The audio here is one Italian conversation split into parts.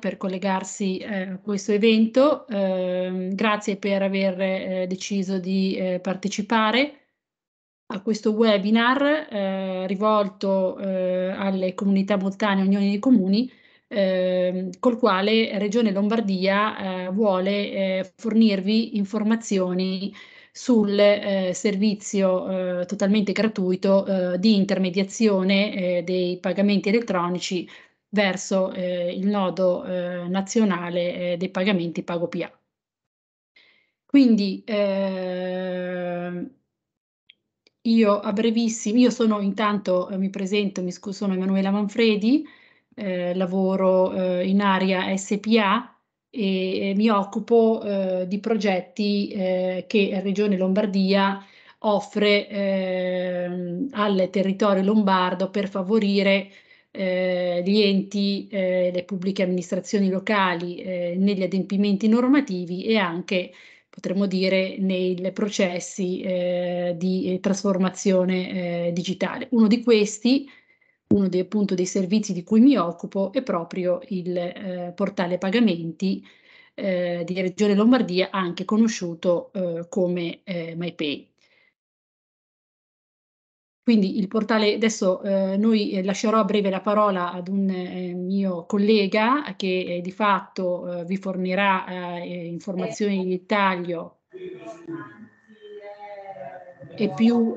per collegarsi eh, a questo evento. Eh, grazie per aver eh, deciso di eh, partecipare a questo webinar eh, rivolto eh, alle comunità montane e unioni dei comuni, ehm, col quale Regione Lombardia vuole fornirvi informazioni sul servizio totalmente gratuito di intermediazione dei pagamenti elettronici verso eh, il nodo eh, nazionale eh, dei pagamenti Pago PagoPA. Quindi ehm, io a brevissimo, io sono intanto, eh, mi presento, mi scuso, sono Emanuela Manfredi, eh, lavoro eh, in area SPA e, e mi occupo di progetti che Regione Lombardia offre eh, al territorio lombardo per favorire eh, gli enti, eh, le pubbliche amministrazioni locali eh, negli adempimenti normativi e anche, potremmo dire, nei processi eh, di trasformazione eh, digitale. Uno di questi, uno dei, appunto, dei servizi di cui mi occupo, è proprio il eh, portale pagamenti di Regione Lombardia, anche conosciuto come MyPay. Quindi il portale, adesso eh, noi eh, lascerò a breve la parola ad un eh, mio collega che eh, di fatto eh, vi fornirà informazioni di dettaglio e più...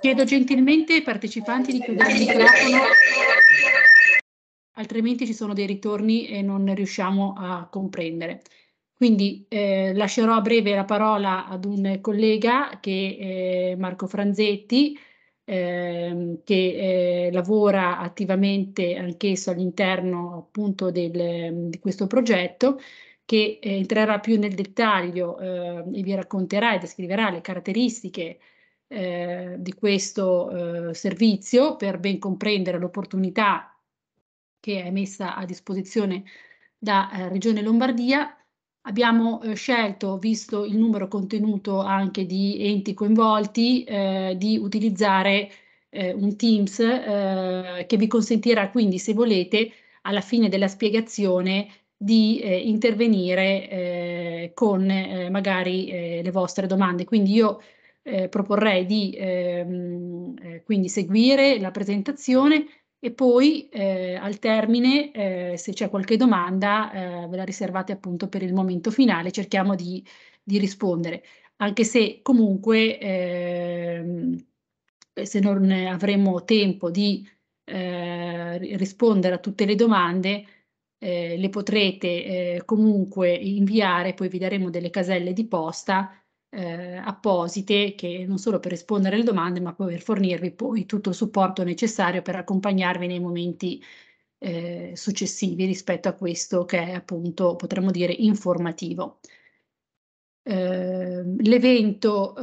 Chiedo gentilmente ai partecipanti di chiudere il microfono, altrimenti ci sono dei ritorni e non riusciamo a comprendere. Quindi eh, lascerò a breve la parola ad un collega, che eh, Marco Franzetti, ehm, eh, che lavora attivamente anch'esso all'interno appunto del, di questo progetto, che eh, entrerà più nel dettaglio eh, e vi racconterà e descriverà le caratteristiche eh, di questo servizio per ben comprendere l'opportunità che è messa a disposizione da Regione Lombardia Abbiamo eh, scelto, visto il numero contenuto anche di enti coinvolti, eh, di utilizzare eh, un Teams eh, che vi consentirà quindi, se volete, alla fine della spiegazione di eh, intervenire eh, con magari le vostre domande. Quindi io proporrei di ehm, quindi seguire la presentazione, e poi eh, al termine, eh, se c'è qualche domanda, eh, ve la riservate appunto per il momento finale, cerchiamo di, di rispondere, anche se comunque ehm, se non avremo tempo di eh, rispondere a tutte le domande, eh, le potrete eh, comunque inviare, poi vi daremo delle caselle di posta eh, apposite che non solo per rispondere alle domande, ma per fornirvi poi tutto il supporto necessario per accompagnarvi nei momenti eh, successivi rispetto a questo che è appunto, potremmo dire, informativo. Ehm, eh, l'evento,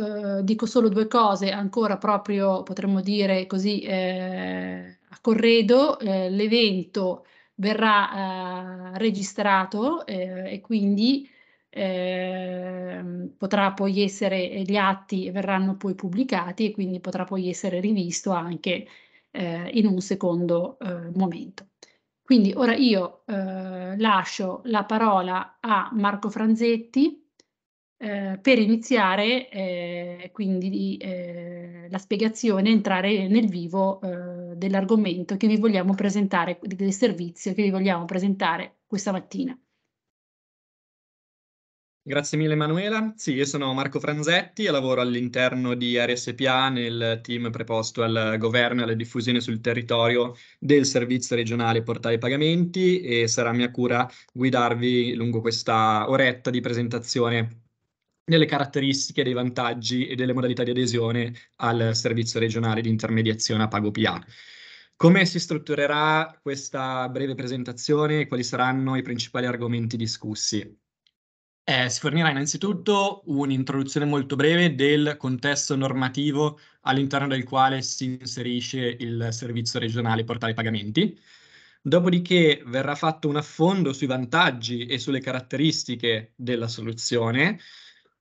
dico solo due cose, ancora proprio potremmo dire così eh, a corredo, eh, l'evento verrà eh, registrato e quindi eh, potrà poi essere, eh, gli atti verranno poi pubblicati e quindi potrà poi essere rivisto anche eh, in un secondo eh, momento. Quindi ora io eh, lascio la parola a Marco Franzetti eh, per iniziare quindi la spiegazione, entrare nel vivo dell'argomento che vi vogliamo presentare, del servizio che vi vogliamo presentare questa mattina. Grazie mille Emanuela. sì io sono Marco Franzetti e lavoro all'interno di RSPA nel team preposto al governo e alla diffusione sul territorio del servizio regionale portale pagamenti e sarà mia cura guidarvi lungo questa oretta di presentazione delle caratteristiche, dei vantaggi e delle modalità di adesione al servizio regionale di intermediazione a pago PA. Come si strutturerà questa breve presentazione e quali saranno i principali argomenti discussi? Eh, si fornirà innanzitutto un'introduzione molto breve del contesto normativo all'interno del quale si inserisce il servizio regionale portale pagamenti. Dopodiché verrà fatto un affondo sui vantaggi e sulle caratteristiche della soluzione,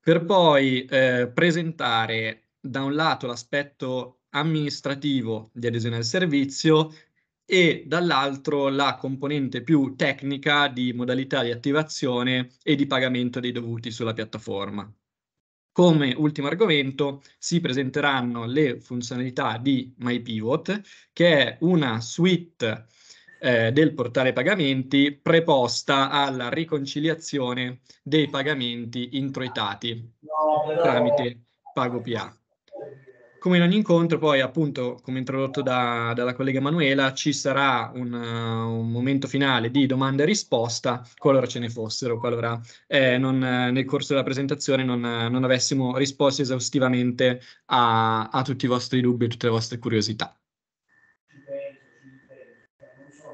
per poi eh, presentare da un lato l'aspetto amministrativo di adesione al servizio e dall'altro la componente più tecnica di modalità di attivazione e di pagamento dei dovuti sulla piattaforma. Come ultimo argomento si presenteranno le funzionalità di MyPivot, che è una suite eh, del portale pagamenti preposta alla riconciliazione dei pagamenti introitati tramite PagoPA. Come in ogni incontro, poi appunto, come introdotto da, dalla collega Manuela, ci sarà un, uh, un, momento finale di domanda e risposta, qualora ce ne fossero, qualora eh, non, eh, nel corso della presentazione non, eh, non avessimo risposto esaustivamente a, a tutti i vostri dubbi e tutte le vostre curiosità. Ci penso,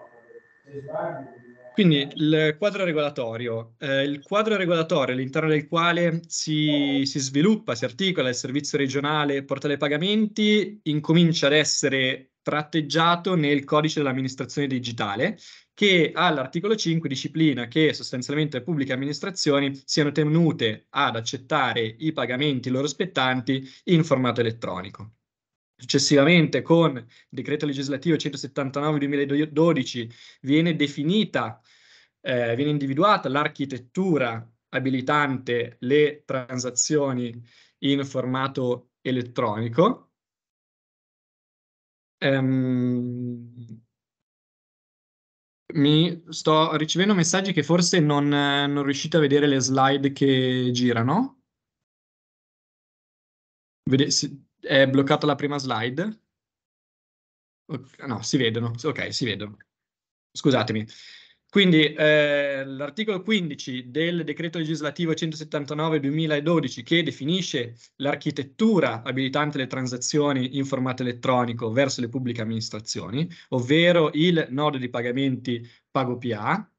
ci penso. Quindi il quadro regolatorio, eh, il quadro regolatorio all'interno del quale si, si, sviluppa, si articola il servizio regionale portale pagamenti, incomincia ad essere tratteggiato nel codice dell'amministrazione digitale che all'articolo 5 disciplina che sostanzialmente le pubbliche amministrazioni siano tenute ad accettare i pagamenti loro spettanti in formato elettronico. Successivamente, con il decreto legislativo 179-2012, viene definita, eh, viene individuata l'architettura abilitante le transazioni in formato elettronico. Um, mi sto ricevendo messaggi che forse non, non riuscite a vedere le slide che girano. Vede, si, è bloccata la prima slide? No, si vedono. Ok, si vedono. Scusatemi. Quindi eh, l'articolo 15 del decreto legislativo 179-2012 che definisce l'architettura abilitante le transazioni in formato elettronico verso le pubbliche amministrazioni, ovvero il nodo di pagamenti PagoPA,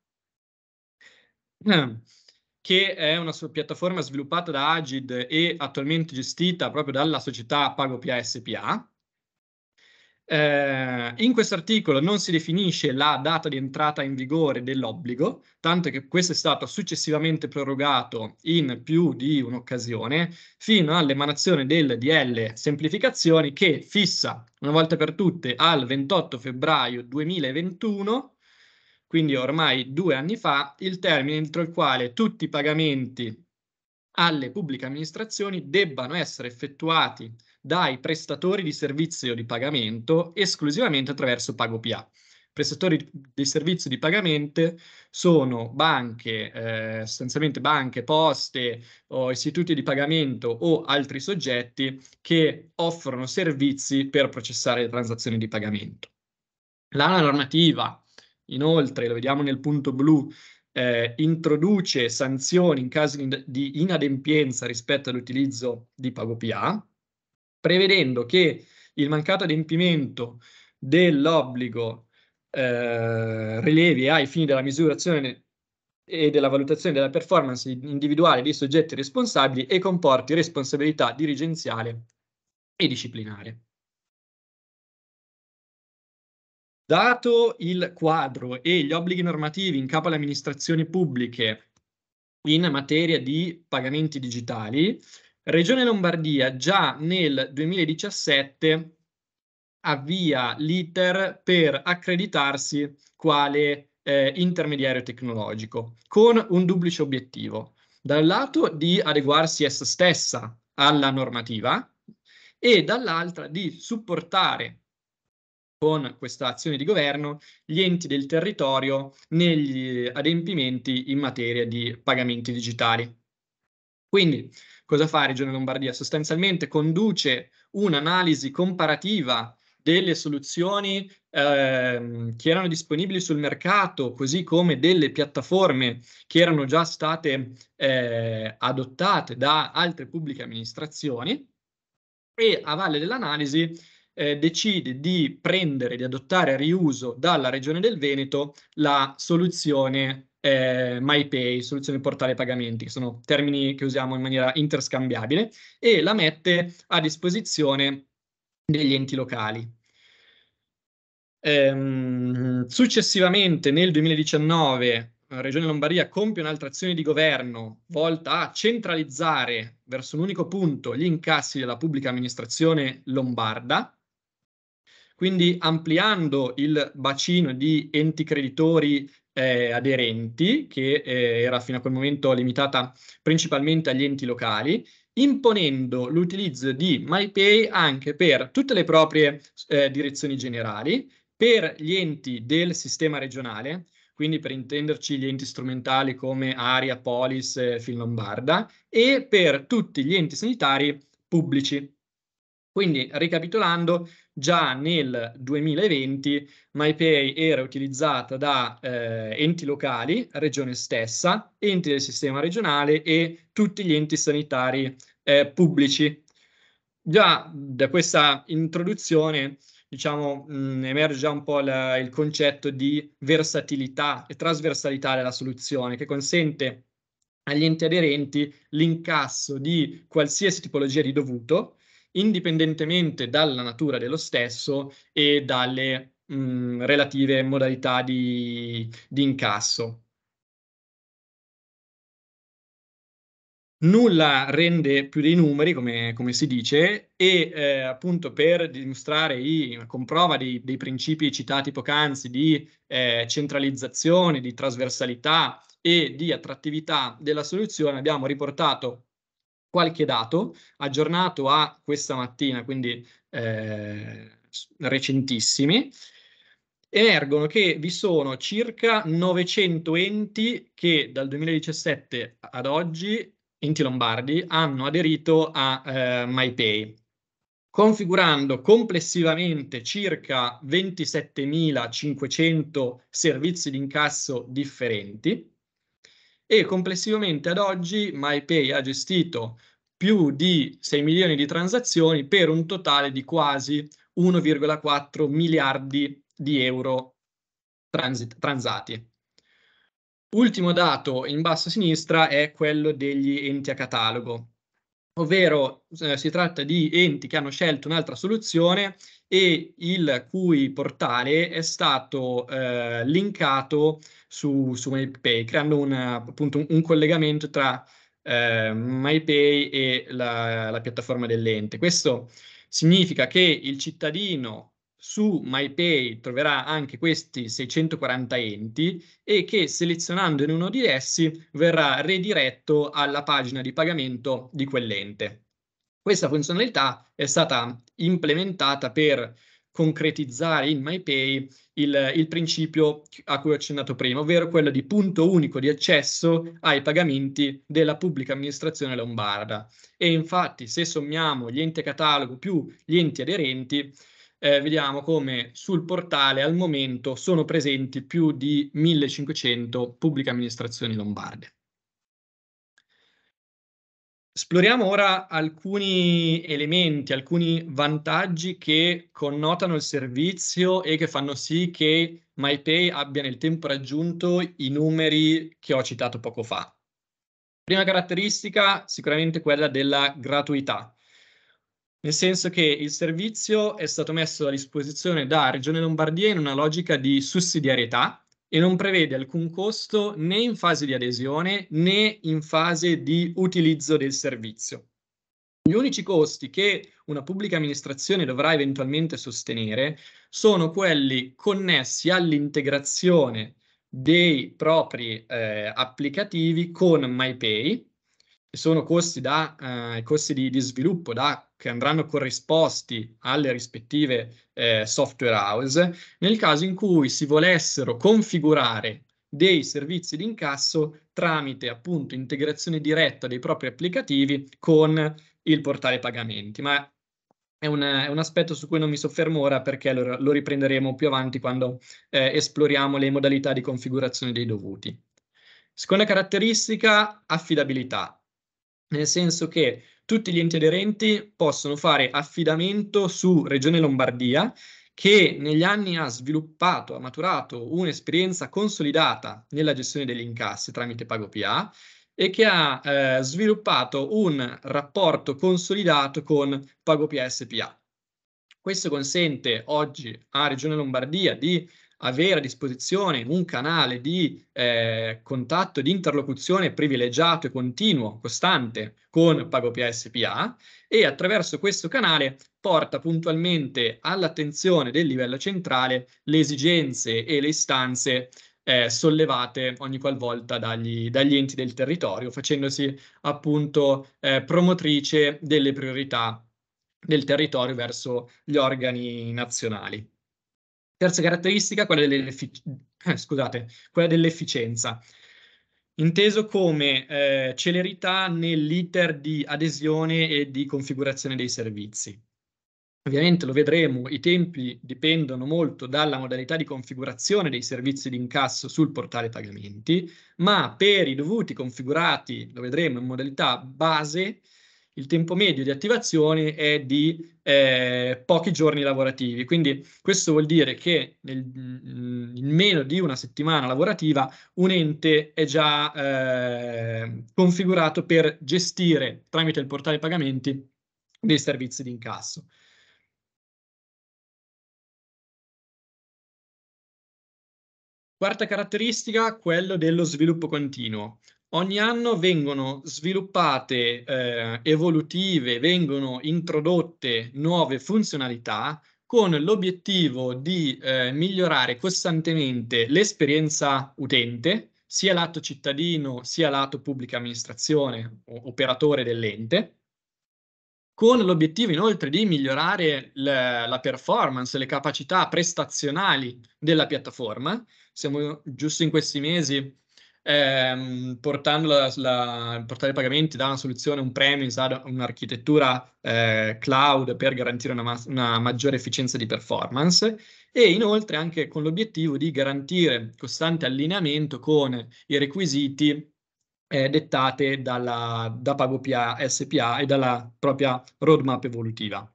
eh, che è una piattaforma sviluppata da Agid e attualmente gestita proprio dalla società PagoPA SPA. Eh, in questo articolo non si definisce la data di entrata in vigore dell'obbligo, tanto che questo è stato successivamente prorogato in più di un'occasione, fino all'emanazione del DL Semplificazioni che fissa una volta per tutte al 28 febbraio 2021 quindi ormai due anni fa, il termine entro il quale tutti i pagamenti alle pubbliche amministrazioni debbano essere effettuati dai prestatori di servizio di pagamento esclusivamente attraverso PagoPA. Prestatori di servizio di pagamento sono banche, eh, sostanzialmente banche, poste o istituti di pagamento o altri soggetti che offrono servizi per processare le transazioni di pagamento. La normativa Inoltre, lo vediamo nel punto blu, eh, introduce sanzioni in caso di inadempienza rispetto all'utilizzo di PagoPA, prevedendo che il mancato adempimento dell'obbligo eh, rilevi ai fini della misurazione e della valutazione della performance individuale dei soggetti responsabili e comporti responsabilità dirigenziale e disciplinare. Dato il quadro e gli obblighi normativi in capo alle amministrazioni pubbliche in materia di pagamenti digitali, Regione Lombardia già nel 2017 avvia l'iter per accreditarsi quale eh, intermediario tecnologico, con un duplice obiettivo. Da un lato di adeguarsi essa stessa alla normativa e dall'altra di supportare con questa azione di governo gli enti del territorio negli adempimenti in materia di pagamenti digitali. Quindi, cosa fa Regione Lombardia? Sostanzialmente conduce un'analisi comparativa delle soluzioni ehm, che erano disponibili sul mercato, così come delle piattaforme che erano già state eh, adottate da altre pubbliche amministrazioni e a valle dell'analisi eh, decide di prendere, di adottare a riuso dalla Regione del Veneto la soluzione eh, MyPay, soluzione portale pagamenti, che sono termini che usiamo in maniera interscambiabile, e la mette a disposizione degli enti locali. Ehm, successivamente, nel 2019, la Regione Lombardia compie un'altra azione di governo volta a centralizzare verso un unico punto gli incassi della pubblica amministrazione lombarda quindi ampliando il bacino di enti creditori eh, aderenti, che eh, era fino a quel momento limitata principalmente agli enti locali, imponendo l'utilizzo di MyPay anche per tutte le proprie eh, direzioni generali, per gli enti del sistema regionale, quindi per intenderci gli enti strumentali come Aria, Polis, eh, Finlombarda, e per tutti gli enti sanitari pubblici. Quindi, ricapitolando, già nel 2020 MyPay era utilizzata da eh, enti locali, regione stessa, enti del sistema regionale e tutti gli enti sanitari eh, pubblici. Già da questa introduzione diciamo, mh, mm, emerge un po' la, il concetto di versatilità e trasversalità della soluzione che consente agli enti aderenti l'incasso di qualsiasi tipologia di dovuto indipendentemente dalla natura dello stesso e dalle mh, mm, relative modalità di, di incasso. Nulla rende più dei numeri, come, come si dice, e eh, appunto per dimostrare i, comprova dei, dei principi citati poc'anzi di eh, centralizzazione, di trasversalità e di attrattività della soluzione, abbiamo riportato qualche dato aggiornato a questa mattina, quindi eh, recentissimi, emergono che vi sono circa 900 enti che dal 2017 ad oggi, enti lombardi, hanno aderito a eh, MyPay, configurando complessivamente circa 27.500 servizi di incasso differenti e complessivamente ad oggi MyPay ha gestito più di 6 milioni di transazioni per un totale di quasi 1,4 miliardi di euro transit- transati. Ultimo dato in basso a sinistra è quello degli enti a catalogo ovvero eh, si tratta di enti che hanno scelto un'altra soluzione e il cui portale è stato eh, linkato su, su MyPay, creando una, appunto un, un, collegamento tra eh, MyPay e la, la piattaforma dell'ente. Questo significa che il cittadino su MyPay troverà anche questi 640 enti e che selezionando in uno di essi verrà rediretto alla pagina di pagamento di quell'ente. Questa funzionalità è stata implementata per concretizzare in MyPay il, il, principio a cui ho accennato prima, ovvero quello di punto unico di accesso ai pagamenti della pubblica amministrazione lombarda. E infatti, se sommiamo gli enti catalogo più gli enti aderenti, eh, vediamo come sul portale al momento sono presenti più di 1500 pubbliche amministrazioni lombarde. Esploriamo ora alcuni elementi, alcuni vantaggi che connotano il servizio e che fanno sì che MyPay abbia nel tempo raggiunto i numeri che ho citato poco fa. Prima caratteristica, sicuramente quella della gratuità nel senso che il servizio è stato messo a disposizione da Regione Lombardia in una logica di sussidiarietà e non prevede alcun costo né in fase di adesione né in fase di utilizzo del servizio. Gli unici costi che una pubblica amministrazione dovrà eventualmente sostenere sono quelli connessi all'integrazione dei propri eh, applicativi con MyPay, sono costi, da, eh, costi di, di, sviluppo da, che andranno corrisposti alle rispettive eh, software house, nel caso in cui si volessero configurare dei servizi di incasso tramite appunto integrazione diretta dei propri applicativi con il portale pagamenti. Ma è un, è un aspetto su cui non mi soffermo ora perché lo, lo riprenderemo più avanti quando eh, esploriamo le modalità di configurazione dei dovuti. Seconda caratteristica, affidabilità nel senso che tutti gli enti aderenti possono fare affidamento su Regione Lombardia, che negli anni ha sviluppato, ha maturato un'esperienza consolidata nella gestione degli incassi tramite PagoPA e che ha eh, sviluppato un rapporto consolidato con PagoPA SPA. Questo consente oggi a Regione Lombardia di avere a disposizione un canale di eh, contatto, di interlocuzione privilegiato e continuo, costante con PagoPA SPA e attraverso questo canale porta puntualmente all'attenzione del livello centrale le esigenze e le istanze eh, sollevate ogni qualvolta dagli, dagli, enti del territorio, facendosi appunto eh, promotrice delle priorità del territorio verso gli organi nazionali. Terza caratteristica, quella, dell'effic- eh, scusate, quella dell'efficienza, inteso come eh, celerità nell'iter di adesione e di configurazione dei servizi. Ovviamente lo vedremo, i tempi dipendono molto dalla modalità di configurazione dei servizi di incasso sul portale pagamenti, ma per i dovuti configurati, lo vedremo in modalità base, il tempo medio di attivazione è di eh, pochi giorni lavorativi. Quindi questo vuol dire che nel, mm, in meno di una settimana lavorativa un ente è già eh, configurato per gestire tramite il portale pagamenti dei servizi di incasso. Quarta caratteristica, quello dello sviluppo continuo. Ogni anno vengono sviluppate eh, evolutive, vengono introdotte nuove funzionalità con l'obiettivo di eh, migliorare costantemente l'esperienza utente, sia lato cittadino, sia lato pubblica amministrazione o operatore dell'ente, con l'obiettivo inoltre di migliorare le, la performance, le capacità prestazionali della piattaforma. Siamo giusto in questi mesi ehm, portando, la, la, portare i pagamenti da una soluzione, un premise ad un'architettura eh, cloud per garantire una, ma- una, maggiore efficienza di performance e inoltre anche con l'obiettivo di garantire costante allineamento con i requisiti eh, dettate dalla, da PagoPA SPA e dalla propria roadmap evolutiva.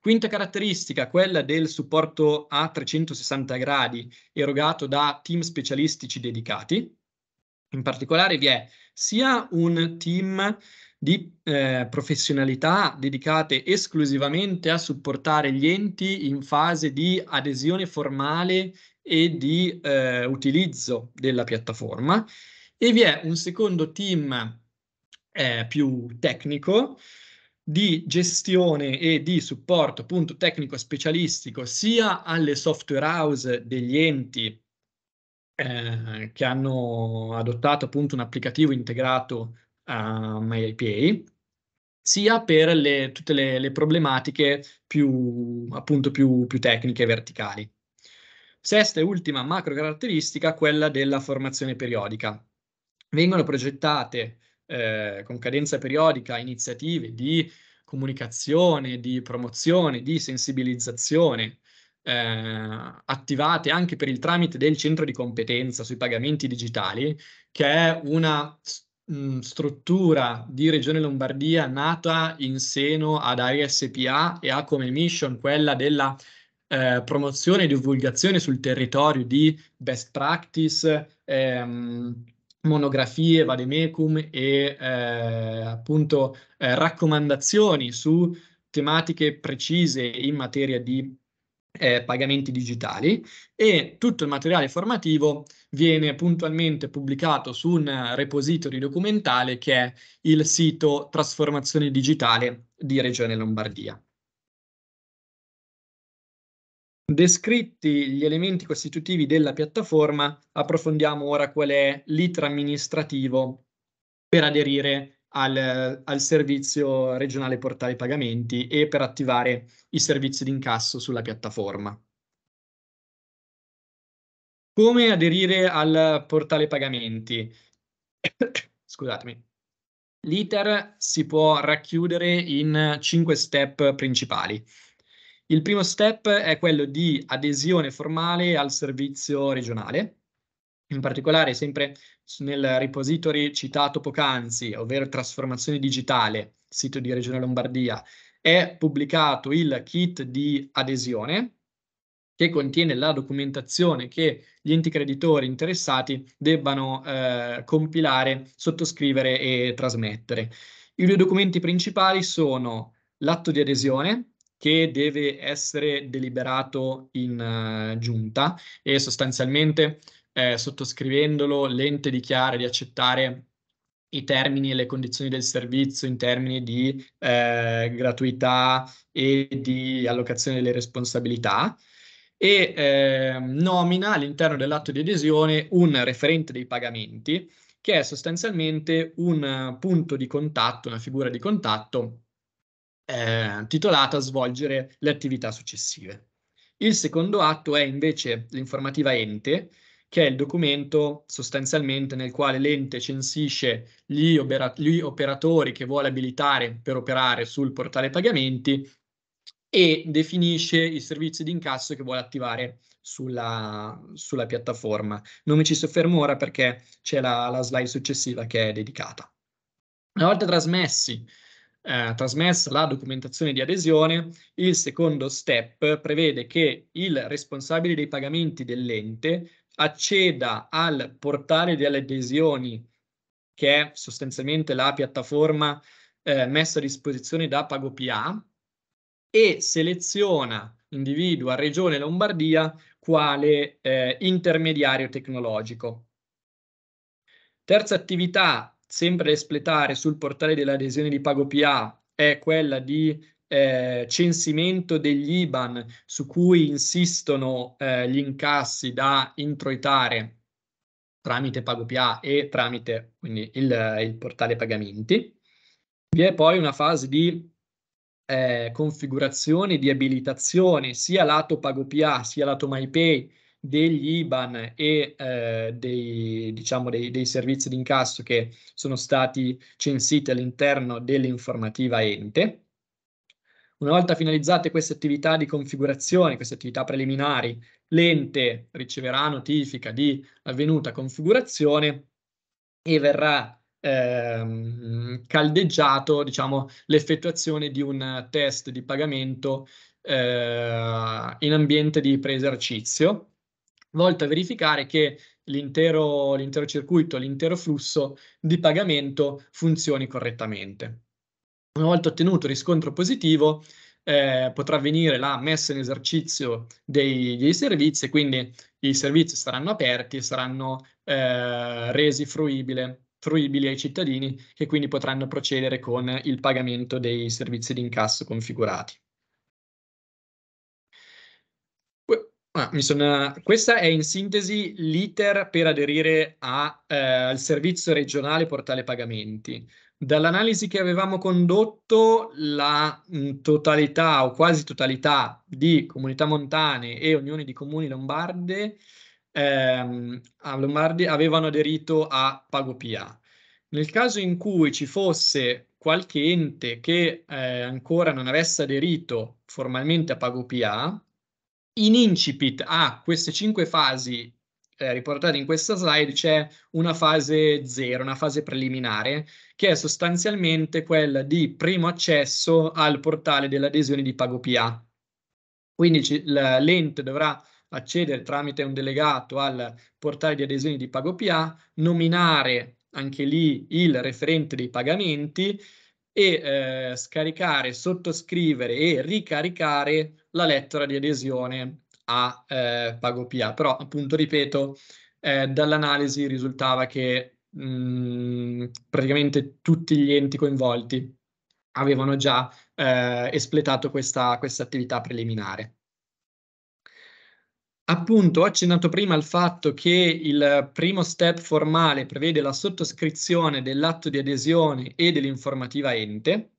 Quinta caratteristica, quella del supporto a 360 gradi erogato da team specialistici dedicati. In particolare vi è sia un team di eh, professionalità dedicate esclusivamente a supportare gli enti in fase di adesione formale e di eh, utilizzo della piattaforma e vi è un secondo team eh, più tecnico di gestione e di supporto appunto tecnico specialistico sia alle software house degli enti eh, che hanno adottato appunto un applicativo integrato a MyIPA, sia per le, tutte le, le, problematiche più, appunto, più, più tecniche verticali. Sesta e ultima macro caratteristica, quella della formazione periodica. Vengono progettate eh, con cadenza periodica iniziative di comunicazione, di promozione, di sensibilizzazione eh, attivate anche per il tramite del centro di competenza sui pagamenti digitali, che è una mh, mm, struttura di Regione Lombardia nata in seno ad ARSPA e ha come mission quella della eh, promozione e divulgazione sul territorio di best practice. Ehm, monografie, vademecum e eh, appunto eh, raccomandazioni su tematiche precise in materia di eh, pagamenti digitali e tutto il materiale formativo viene puntualmente pubblicato su un repository documentale che è il sito Trasformazione Digitale di Regione Lombardia. Descritti gli elementi costitutivi della piattaforma, approfondiamo ora qual è l'iter amministrativo per aderire al, al, servizio regionale portale pagamenti e per attivare i servizi di incasso sulla piattaforma. Come aderire al portale pagamenti? Scusatemi. L'iter si può racchiudere in 5 step principali. Il primo step è quello di adesione formale al servizio regionale, in particolare sempre nel repository citato poc'anzi, ovvero trasformazione digitale, sito di Regione Lombardia, è pubblicato il kit di adesione che contiene la documentazione che gli enti creditori interessati debbano eh, compilare, sottoscrivere e trasmettere. I due documenti principali sono l'atto di adesione, che deve essere deliberato in uh, giunta e sostanzialmente eh, sottoscrivendolo l'ente dichiara di accettare i termini e le condizioni del servizio in termini di eh, gratuità e di allocazione delle responsabilità e eh, nomina all'interno dell'atto di adesione un referente dei pagamenti che è sostanzialmente un eh, punto di contatto, una figura di contatto eh, titolata a svolgere le attività successive. Il secondo atto è invece l'informativa ente, che è il documento sostanzialmente nel quale l'ente censisce gli, opera- gli operatori che vuole abilitare per operare sul portale pagamenti e definisce i servizi di incasso che vuole attivare sulla, sulla, piattaforma. Non mi ci soffermo ora perché c'è la, la slide successiva che è dedicata. Una volta trasmessi eh, trasmessa la documentazione di adesione, il secondo step prevede che il responsabile dei pagamenti dell'ente acceda al portale delle adesioni, che è sostanzialmente la piattaforma eh, messa a disposizione da PagoPA, e seleziona, individua Regione Lombardia quale eh, intermediario tecnologico. Terza attività sempre da espletare sul portale dell'adesione di PagoPA è quella di eh, censimento degli IBAN su cui insistono eh, gli incassi da introitare tramite PagoPA e tramite quindi, il, il, portale pagamenti. Vi è poi una fase di eh, configurazione, di abilitazione sia lato PagoPA sia lato MyPay degli IBAN e eh, dei, diciamo, dei, dei, servizi di incasso che sono stati censiti all'interno dell'informativa ente. Una volta finalizzate queste attività di configurazione, queste attività preliminari, l'ente riceverà notifica di avvenuta configurazione e verrà ehm, caldeggiato diciamo, l'effettuazione di un test di pagamento eh, in ambiente di preesercizio volta a verificare che l'intero, l'intero circuito, l'intero flusso di pagamento funzioni correttamente. Una volta ottenuto riscontro positivo, eh, potrà avvenire la messa in esercizio dei, dei, servizi e quindi i servizi saranno aperti e saranno eh, resi fruibili ai cittadini che quindi potranno procedere con il pagamento dei servizi di incasso configurati. Ah, sono... Questa è in sintesi l'iter per aderire a, eh, al servizio regionale portale pagamenti. Dall'analisi che avevamo condotto, la mh, mm, totalità o quasi totalità di comunità montane e unioni di comuni lombarde, ehm, lombardi avevano aderito a PagoPA. Nel caso in cui ci fosse qualche ente che eh, ancora non avesse aderito formalmente a PagoPA, in incipit a queste cinque fasi eh, riportate in questa slide c'è una fase 0, una fase preliminare, che è sostanzialmente quella di primo accesso al portale dell'adesione di PagoPA. Quindi l'ente dovrà accedere tramite un delegato al portale di adesione di PagoPA, nominare anche lì il referente dei pagamenti, e eh, scaricare, sottoscrivere e ricaricare la lettera di adesione a eh, PagoPA. Però, appunto, ripeto, eh, dall'analisi risultava che mh, mm, praticamente tutti gli enti coinvolti avevano già eh, espletato questa, questa attività preliminare. Appunto, ho accennato prima al fatto che il primo step formale prevede la sottoscrizione dell'atto di adesione e dell'informativa ente.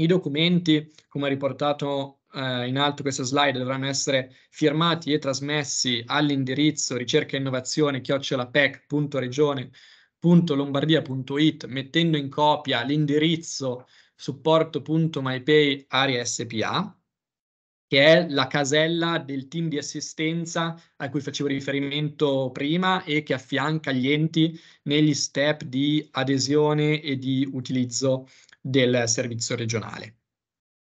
I documenti, come riportato eh, in alto questa slide, dovranno essere firmati e trasmessi all'indirizzo ricerca e innovazione chiocciolapec.regione.lombardia.it mettendo in copia l'indirizzo supporto.mypay che è la casella del team di assistenza a cui facevo riferimento prima e che affianca gli enti negli step di adesione e di utilizzo del servizio regionale.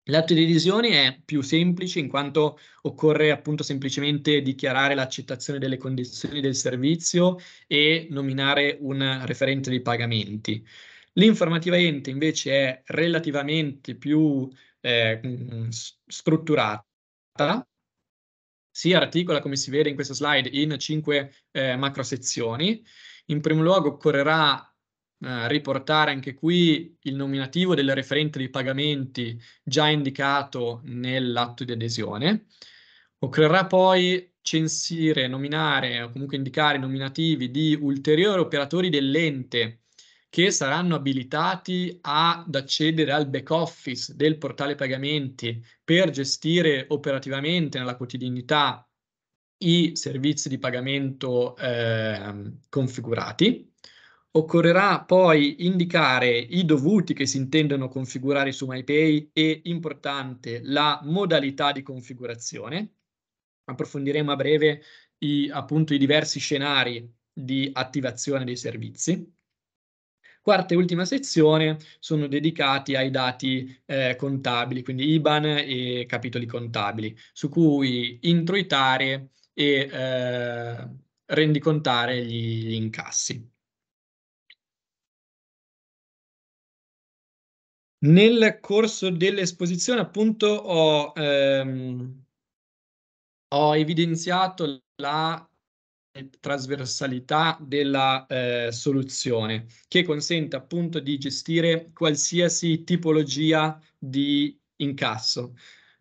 L'atto di adesione è più semplice in quanto occorre appunto semplicemente dichiarare l'accettazione delle condizioni del servizio e nominare un referente dei pagamenti. L'informativa ente invece è relativamente più eh, mm, strutturata si articola, come si vede in questa slide, in cinque eh, macro sezioni. In primo luogo occorrerà eh, riportare anche qui il nominativo del referente di pagamenti già indicato nell'atto di adesione. Occorrerà poi censire, nominare o comunque indicare nominativi di ulteriori operatori dell'ente che saranno abilitati ad accedere al back office del portale pagamenti per gestire operativamente nella quotidianità i servizi di pagamento eh, configurati. Occorrerà poi indicare i dovuti che si intendono configurare su MyPay e, importante, la modalità di configurazione. Approfondiremo a breve i, appunto, i diversi scenari di attivazione dei servizi. Quarta e ultima sezione sono dedicati ai dati eh, contabili, quindi IBAN e capitoli contabili, su cui introitare e eh, rendicontare gli, gli incassi. Nel corso dell'esposizione appunto ho, ehm, ho evidenziato la trasversalità della eh, soluzione che consente appunto di gestire qualsiasi tipologia di incasso.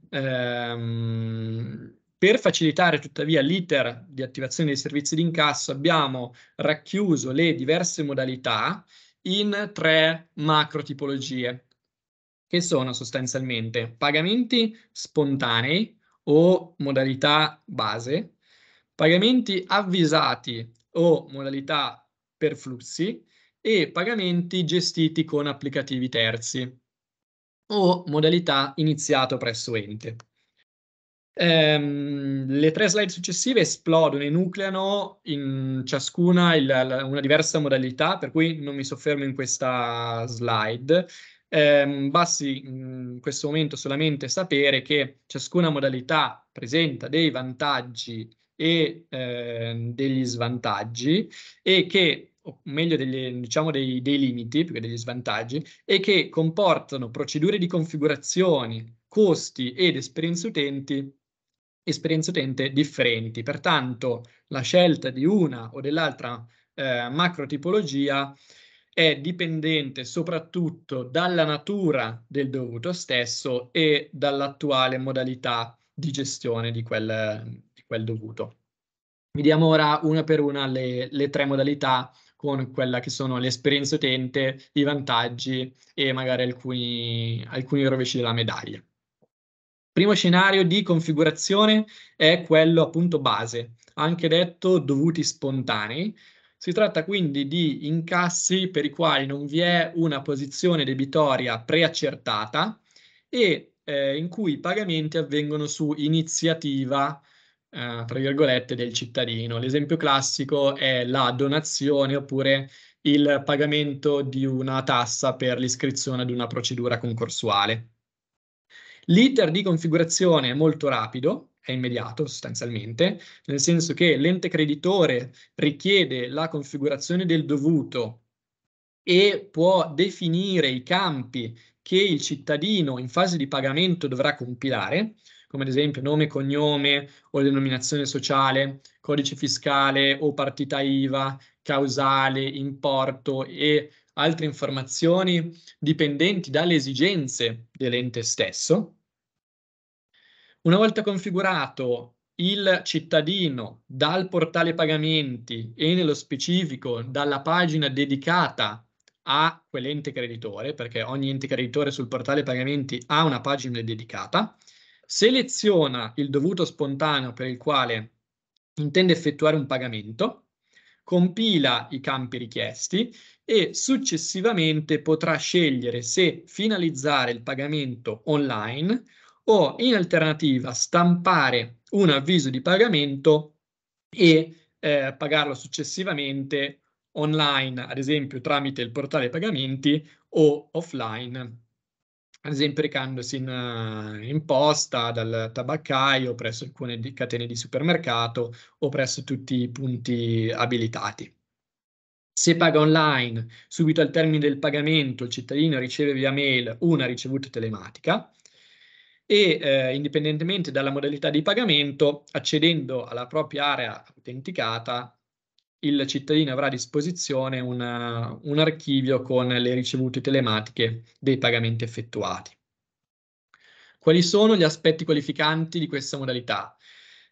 Ehm, per facilitare tuttavia l'iter di attivazione dei servizi di incasso abbiamo racchiuso le diverse modalità in tre macro tipologie che sono sostanzialmente pagamenti spontanei o modalità base, pagamenti avvisati o modalità per flussi e pagamenti gestiti con applicativi terzi o modalità iniziato presso ente. Ehm, le tre slide successive esplodono e nucleano in ciascuna il, la, una diversa modalità, per cui non mi soffermo in questa slide. Ehm, basti in questo momento solamente sapere che ciascuna modalità presenta dei vantaggi e eh, degli svantaggi e che o meglio degli, diciamo dei, dei limiti più che degli svantaggi e che comportano procedure di configurazione costi ed esperienze utenti esperienze utente differenti. Pertanto la scelta di una o dell'altra eh, macro tipologia è dipendente soprattutto dalla natura del dovuto stesso e dall'attuale modalità di gestione di quel, quel dovuto. Vediamo ora una per una le, le tre modalità con quella che sono l'esperienza utente, i vantaggi e magari alcuni, alcuni rovesci della medaglia. Primo scenario di configurazione è quello appunto base, anche detto dovuti spontanei. Si tratta quindi di incassi per i quali non vi è una posizione debitoria preaccertata e eh, in cui i pagamenti avvengono su iniziativa eh, tra virgolette, del cittadino. L'esempio classico è la donazione oppure il pagamento di una tassa per l'iscrizione ad una procedura concorsuale. L'iter di configurazione è molto rapido, è immediato sostanzialmente, nel senso che l'ente creditore richiede la configurazione del dovuto e può definire i campi che il cittadino in fase di pagamento dovrà compilare, come ad esempio nome cognome o denominazione sociale, codice fiscale o partita IVA, causale, importo e altre informazioni dipendenti dalle esigenze dell'ente stesso. Una volta configurato il cittadino dal portale pagamenti e nello specifico dalla pagina dedicata a quell'ente creditore, perché ogni ente creditore sul portale pagamenti ha una pagina dedicata, seleziona il dovuto spontaneo per il quale intende effettuare un pagamento, compila i campi richiesti e successivamente potrà scegliere se finalizzare il pagamento online o in alternativa stampare un avviso di pagamento e eh, pagarlo successivamente online, ad esempio tramite il portale pagamenti o offline ad esempio recandosi in, eh, in, posta dal tabaccaio presso alcune di, catene di supermercato o presso tutti i punti abilitati. Se paga online, subito al termine del pagamento il cittadino riceve via mail una ricevuta telematica e eh, indipendentemente dalla modalità di pagamento, accedendo alla propria area autenticata, il cittadino avrà a disposizione una, un archivio con le ricevute telematiche dei pagamenti effettuati. Quali sono gli aspetti qualificanti di questa modalità?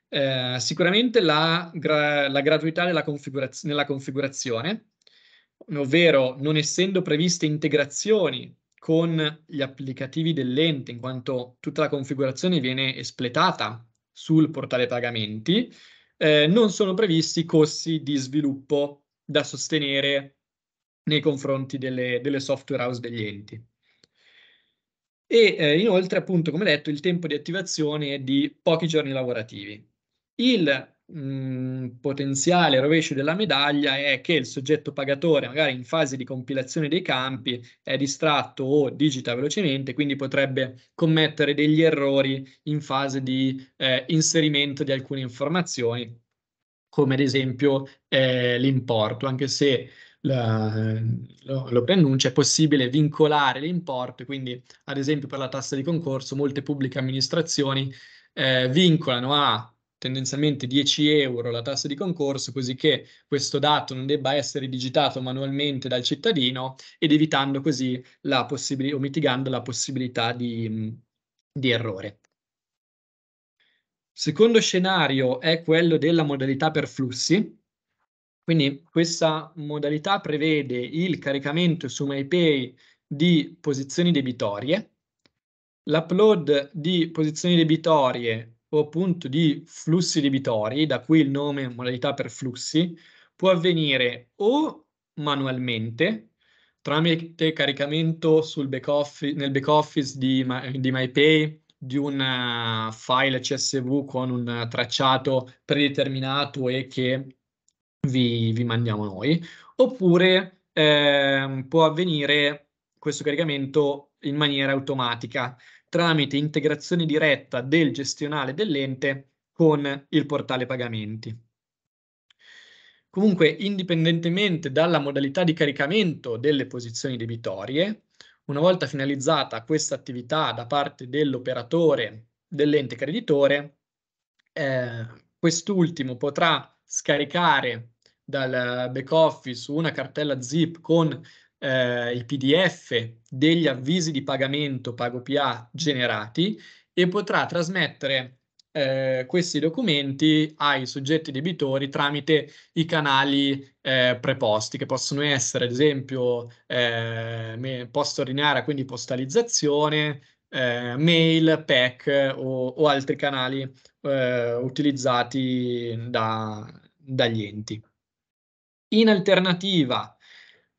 Eh, sicuramente la, gra la gratuità configuraz nella configurazione, ovvero non essendo previste integrazioni con gli applicativi dell'ente, in quanto tutta la configurazione viene espletata sul portale pagamenti, eh, non sono previsti costi di sviluppo da sostenere nei confronti delle, delle software house degli enti. E eh, inoltre, appunto, come detto, il tempo di attivazione è di pochi giorni lavorativi. Il potenziale rovescio della medaglia è che il soggetto pagatore, magari in fase di compilazione dei campi, è distratto o digita velocemente, quindi potrebbe commettere degli errori in fase di eh, inserimento di alcune informazioni, come ad esempio eh, l'importo, anche se la, lo, lo preannuncia, è possibile vincolare l'importo, quindi ad esempio per la tassa di concorso molte pubbliche amministrazioni eh, vincolano a tendenzialmente 10 euro la tassa di concorso, così che questo dato non debba essere digitato manualmente dal cittadino ed evitando così la possibilità o mitigando la possibilità di, di errore. Secondo scenario è quello della modalità per flussi. Quindi questa modalità prevede il caricamento su MyPay di posizioni debitorie, l'upload di posizioni debitorie o appunto di flussi debitori, da qui il nome modalità per flussi, può avvenire o manualmente, tramite caricamento back office, nel back office di, di MyPay, di un eh, file CSV con un tracciato predeterminato e che vi, vi mandiamo noi, oppure eh, può avvenire questo caricamento in maniera automatica tramite integrazione diretta del gestionale dell'ente con il portale pagamenti. Comunque, indipendentemente dalla modalità di caricamento delle posizioni debitorie, una volta finalizzata questa attività da parte dell'operatore dell'ente creditore, eh, quest'ultimo potrà scaricare dal back office una cartella zip con eh, i PDF degli avvisi di pagamento PagoPA generati e potrà trasmettere eh, questi documenti ai soggetti debitori tramite i canali eh, preposti che possono essere ad esempio eh, posta ordinaria, quindi postalizzazione, eh, mail, PEC o, o altri canali eh, utilizzati da, dagli enti. In alternativa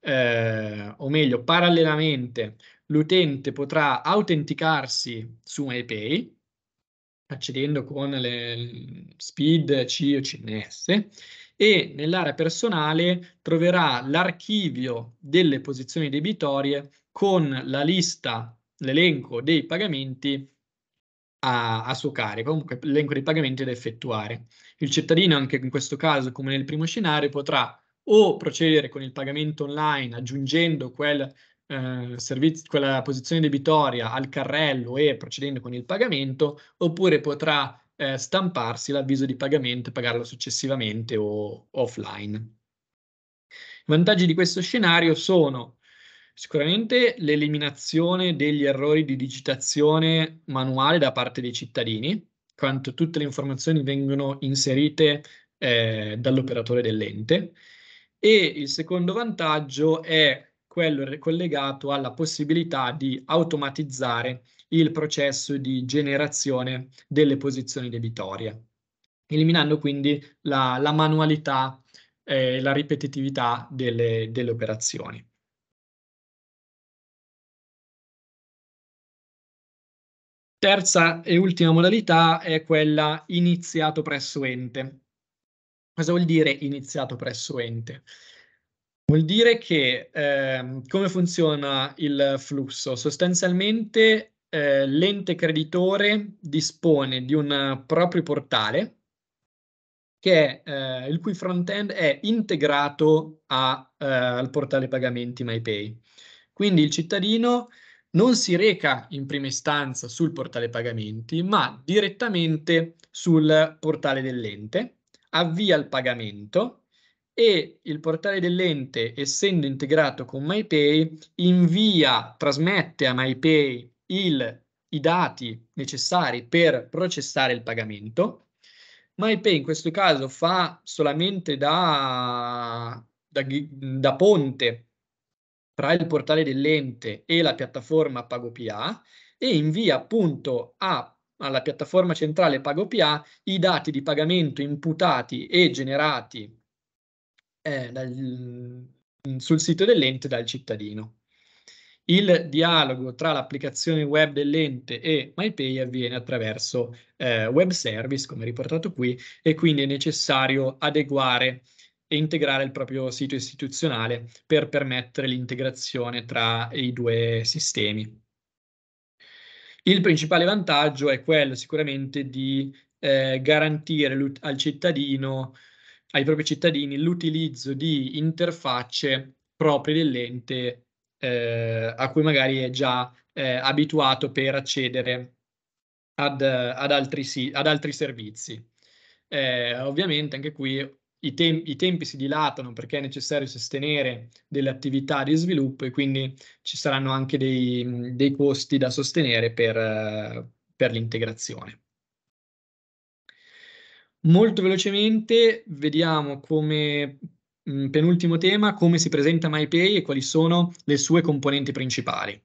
eh, o meglio, parallelamente, l'utente potrà autenticarsi su MyPay accedendo con le SPID, C o CNS e nell'area personale troverà l'archivio delle posizioni debitorie con la lista, l'elenco dei pagamenti a, a, suo carico, comunque l'elenco dei pagamenti da effettuare. Il cittadino, anche in questo caso, come nel primo scenario, potrà o procedere con il pagamento online aggiungendo quel, eh, servizio, quella posizione debitoria al carrello e procedendo con il pagamento, oppure potrà eh, stamparsi l'avviso di pagamento e pagarlo successivamente o offline. I vantaggi di questo scenario sono sicuramente l'eliminazione degli errori di digitazione manuale da parte dei cittadini, quanto tutte le informazioni vengono inserite eh, dall'operatore dell'ente e il secondo vantaggio è quello collegato alla possibilità di automatizzare il processo di generazione delle posizioni debitorie, eliminando quindi la, la manualità eh, e eh, la ripetitività delle, delle operazioni. Terza e ultima modalità è quella iniziato presso ente. Cosa vuol dire iniziato presso ente? Vuol dire che eh, come funziona il flusso? Sostanzialmente eh, l'ente creditore dispone di un proprio portale che è, eh, il cui front-end è integrato a, eh, al portale pagamenti MyPay. Quindi il cittadino non si reca in prima istanza sul portale pagamenti, ma direttamente sul portale dell'ente avvia il pagamento e il portale dell'ente, essendo integrato con MyPay, invia, trasmette a MyPay il, i dati necessari per processare il pagamento. MyPay in questo caso fa solamente da, da, da ponte tra il portale dell'ente e la piattaforma PagoPA e invia appunto a alla piattaforma centrale PagoPA i dati di pagamento imputati e generati eh, dal, mm, sul sito dell'ente dal cittadino. Il dialogo tra l'applicazione web dell'ente e MyPay avviene attraverso eh, web service, come riportato qui, e quindi è necessario adeguare e integrare il proprio sito istituzionale per permettere l'integrazione tra i due sistemi. Il principale vantaggio è quello sicuramente di eh, garantire al cittadino, ai propri cittadini, l'utilizzo di interfacce proprie dell'ente eh, a cui magari è già eh, abituato per accedere ad, ad, altri, ad altri, servizi. Eh, ovviamente anche qui i, tem- i, tempi si dilatano perché è necessario sostenere delle attività di sviluppo e quindi ci saranno anche dei, dei costi da sostenere per, per l'integrazione. Molto velocemente vediamo come mh, penultimo tema come si presenta MyPay e quali sono le sue componenti principali.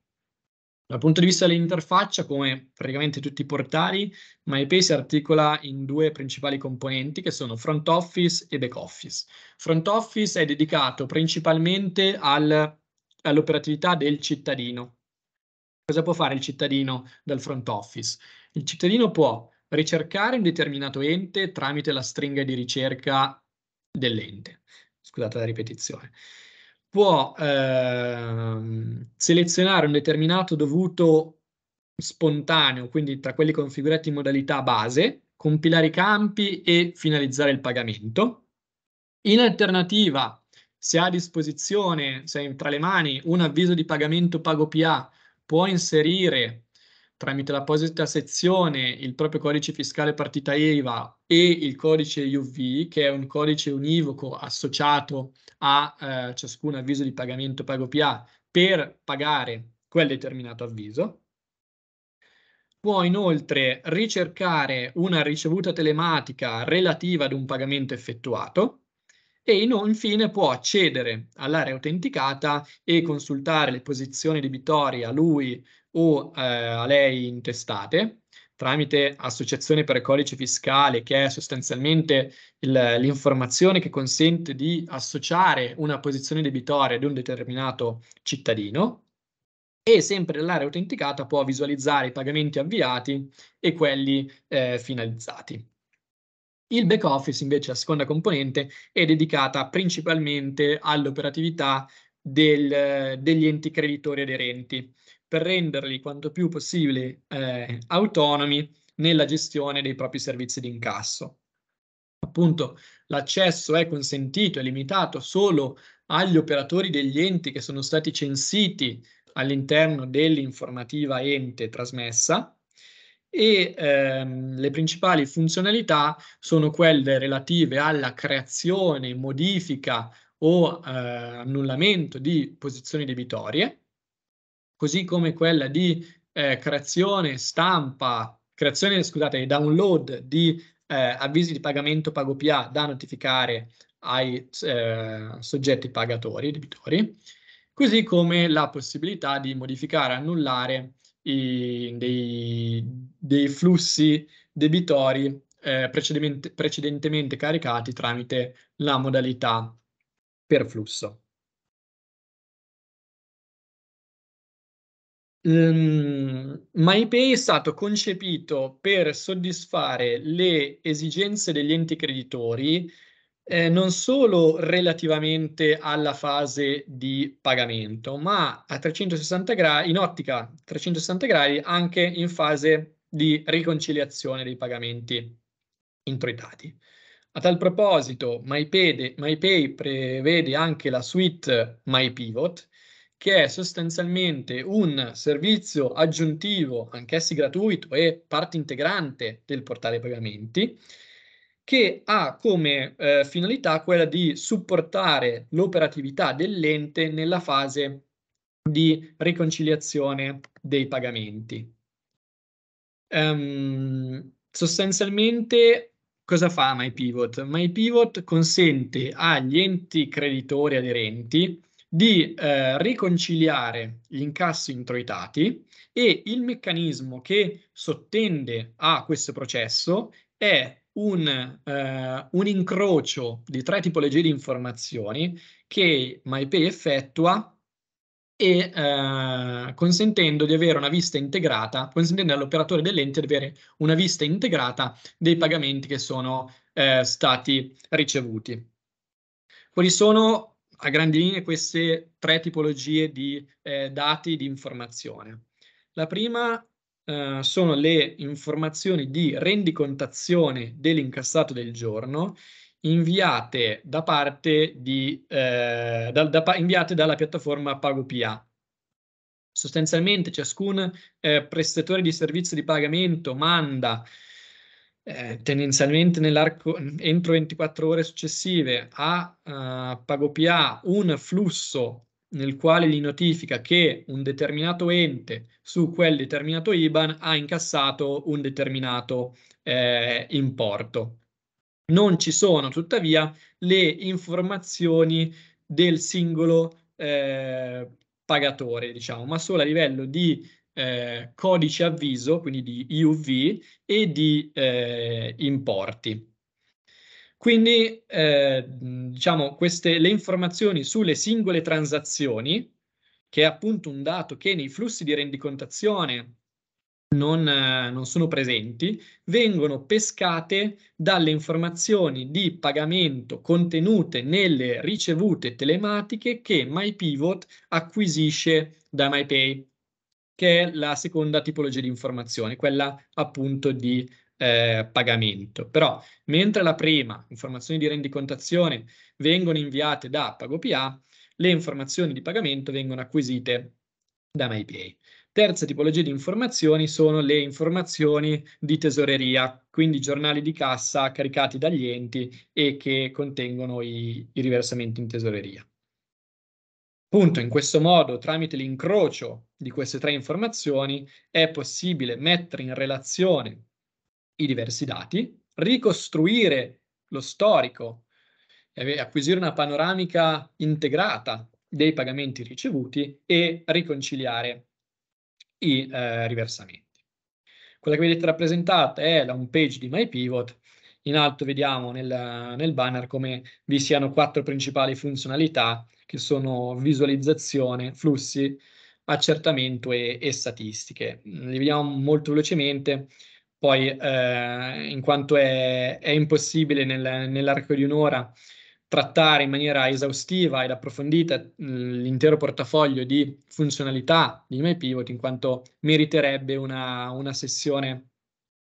Dal punto di vista dell'interfaccia, come praticamente tutti i portali, MyPay si articola in due principali componenti che sono front office e back office. Front office è dedicato principalmente al, all'operatività del cittadino. Cosa può fare il cittadino dal front office? Il cittadino può ricercare un determinato ente tramite la stringa di ricerca dell'ente. Scusate la ripetizione può ehm, selezionare un determinato dovuto spontaneo, quindi tra quelli configurati in modalità base, compilare i campi e finalizzare il pagamento. In alternativa, se ha a disposizione, se ha tra le mani un avviso di pagamento PagoPA, può inserire tramite l'apposita sezione il proprio codice fiscale partita IVA e il codice UV, che è un codice univoco associato a eh, ciascun avviso di pagamento PagoPA per pagare quel determinato avviso. Può inoltre ricercare una ricevuta telematica relativa ad un pagamento effettuato e infine può accedere all'area autenticata e consultare le posizioni debitorie a lui o eh, a lei intestate tramite associazione per codice fiscale, che è sostanzialmente il, l'informazione che consente di associare una posizione debitoria ad un determinato cittadino, e sempre l'area autenticata può visualizzare i pagamenti avviati e quelli eh, finalizzati. Il back office invece, la seconda componente, è dedicata principalmente all'operatività del, degli enti creditori aderenti per renderli quanto più possibile eh, autonomi nella gestione dei propri servizi di incasso. Appunto, l'accesso è consentito, e limitato solo agli operatori degli enti che sono stati censiti all'interno dell'informativa ente trasmessa e ehm, le principali funzionalità sono quelle relative alla creazione, modifica o eh, annullamento di posizioni debitorie, così come quella di eh, creazione, stampa, creazione, scusate, e download di eh, avvisi di pagamento PagoPA da notificare ai eh, soggetti pagatori, debitori, così come la possibilità di modificare, annullare i, dei, dei, flussi debitori eh, precedentemente, precedentemente caricati tramite la modalità per flusso. Ehm, MyPay è stato concepito per soddisfare le esigenze degli enti creditori eh, non solo relativamente alla fase di pagamento, ma a 360 gradi, in ottica 360 gradi anche in fase di riconciliazione dei pagamenti introitati. A tal proposito, MyPay, MyPay prevede anche la suite MyPivot, che è sostanzialmente un servizio aggiuntivo, anch'essi gratuito e parte integrante del portale pagamenti, che ha come eh, finalità quella di supportare l'operatività dell'ente nella fase di riconciliazione dei pagamenti. Um, sostanzialmente cosa fa MyPivot? MyPivot consente agli enti creditori aderenti di eh, riconciliare gli incassi introitati e il meccanismo che sottende a questo processo è un, eh, un, incrocio di tre tipologie di informazioni che MyPay effettua e eh, consentendo di avere una vista integrata, consentendo all'operatore dell'ente di avere una vista integrata dei pagamenti che sono eh, stati ricevuti. Quali sono a grandi linee queste tre tipologie di eh, dati di informazione? La prima eh, sono le informazioni di rendicontazione dell'incassato del giorno inviate, da parte di, eh, da, da, inviate dalla piattaforma PagoPA. Sostanzialmente ciascun eh, prestatore di servizio di pagamento manda eh, tendenzialmente nell'arco entro 24 ore successive a uh, PagoPA un flusso nel quale gli notifica che un determinato ente su quel determinato IBAN ha incassato un determinato eh, importo. Non ci sono tuttavia le informazioni del singolo eh, pagatore, diciamo, ma solo a livello di eh, codice avviso, quindi di IUV e di eh, importi. Quindi, eh, diciamo, queste, le informazioni sulle singole transazioni, che è appunto un dato che nei flussi di rendicontazione non, eh, non sono presenti, vengono pescate dalle informazioni di pagamento contenute nelle ricevute telematiche che MyPivot acquisisce da MyPay, che è la seconda tipologia di informazione, quella appunto di eh, pagamento. Però mentre la prima, informazioni di rendicontazione, vengono inviate da PagoPA, le informazioni di pagamento vengono acquisite da MyPA. Terza tipologia di informazioni sono le informazioni di tesoreria, quindi giornali di cassa caricati dagli enti e che contengono i, i riversamenti in tesoreria. Punto, in questo modo, tramite l'incrocio di queste tre informazioni, è possibile mettere in relazione i diversi dati, ricostruire lo storico e acquisire una panoramica integrata dei pagamenti ricevuti e riconciliare i eh, riversamenti. Quella che vedete rappresentata è la home page di MyPivot. In alto vediamo nel, nel banner come vi siano quattro principali funzionalità che sono visualizzazione, flussi, accertamento e, e statistiche. Mm, le vediamo molto velocemente. Poi, eh, in quanto è, è impossibile nel, nell'arco di un'ora trattare in maniera esaustiva ed approfondita mm, l'intero portafoglio di funzionalità di MyPivot, in quanto meriterebbe una, una sessione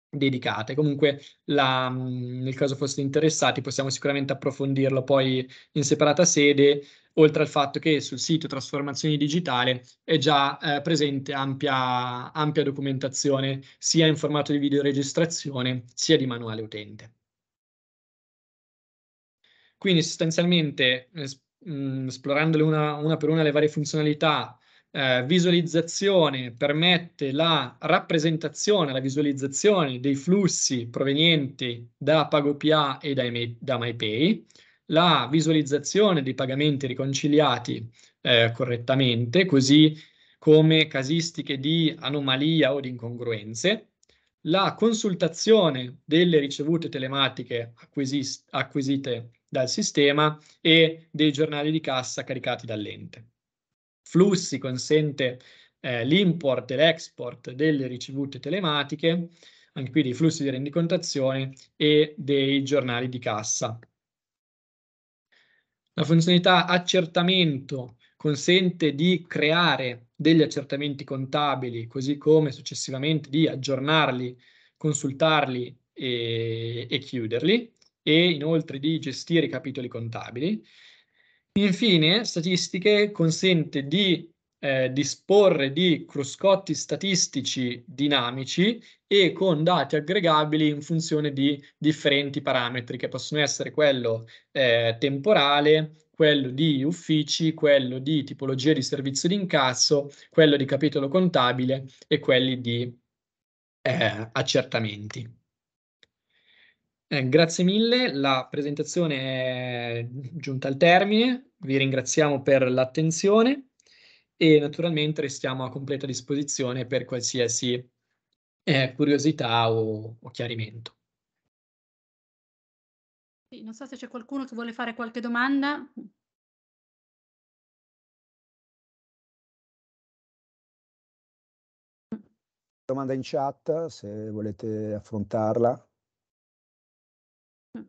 dedicata. Comunque, la, mm, nel caso foste interessati, possiamo sicuramente approfondirlo poi in separata sede oltre al fatto che sul sito Trasformazioni Digitale è già eh, presente ampia, ampia documentazione sia in formato di videoregistrazione sia di manuale utente. Quindi sostanzialmente, mh, eh, mm, esplorandole una, una, per una le varie funzionalità, eh, visualizzazione permette la rappresentazione, la visualizzazione dei flussi provenienti da PagoPA e da, da MyPay, la visualizzazione dei pagamenti riconciliati eh, correttamente, così come casistiche di anomalia o di incongruenze, la consultazione delle ricevute telematiche acquisist- acquisite dal sistema e dei giornali di cassa caricati dall'ente. Flussi consente eh, l'import e l'export delle ricevute telematiche, anche qui dei flussi di rendicontazione e dei giornali di cassa la funzionalità accertamento consente di creare degli accertamenti contabili, così come successivamente di aggiornarli, consultarli e, e chiuderli, e inoltre di gestire i capitoli contabili. Infine, statistiche consente di eh, disporre di cruscotti statistici dinamici e con dati aggregabili in funzione di differenti parametri che possono essere quello eh, temporale, quello di uffici, quello di tipologia di servizio di incasso, quello di capitolo contabile e quelli di eh, accertamenti. Eh, grazie mille, la presentazione è giunta al termine, vi ringraziamo per l'attenzione e naturalmente restiamo a completa disposizione per qualsiasi eh, curiosità o, o chiarimento. Sì, non so se c'è qualcuno che vuole fare qualche domanda. Domanda in chat se volete affrontarla. Mm.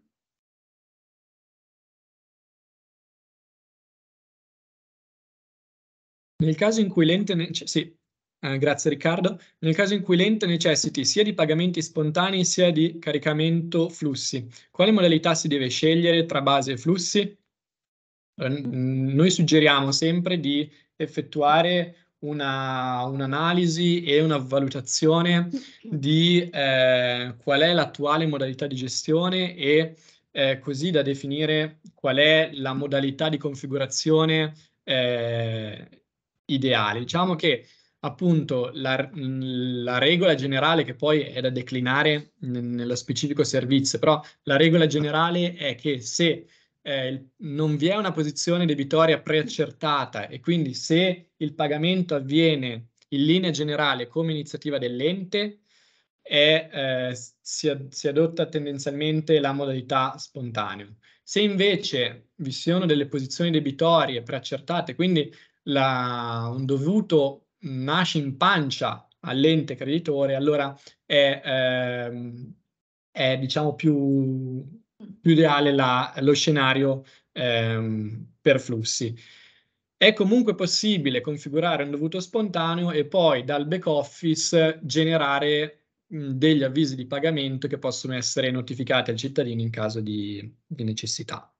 Nel caso in cui l'ente, cioè, sì, eh, grazie Riccardo. Nel caso in cui l'ente necessiti sia di pagamenti spontanei sia di caricamento flussi, quale modalità si deve scegliere tra base e flussi? Eh, noi suggeriamo sempre di effettuare un'analisi e una valutazione di eh, qual è l'attuale modalità di gestione e eh, così da definire qual è la modalità di configurazione eh, ideale. Diciamo che appunto la, la, regola generale che poi è da declinare nello specifico servizio, però la regola generale è che se eh, non vi è una posizione debitoria preaccertata e quindi se il pagamento avviene in linea generale come iniziativa dell'ente, è, eh, si, ad, si adotta tendenzialmente la modalità spontanea. Se invece vi siano delle posizioni debitorie preaccertate, quindi la, un dovuto nasce in pancia all'ente creditore, allora è, ehm, è diciamo più, più ideale la, lo scenario ehm, per flussi. È comunque possibile configurare un dovuto spontaneo e poi dal back office generare degli avvisi di pagamento che possono essere notificati al cittadino in caso di, di necessità.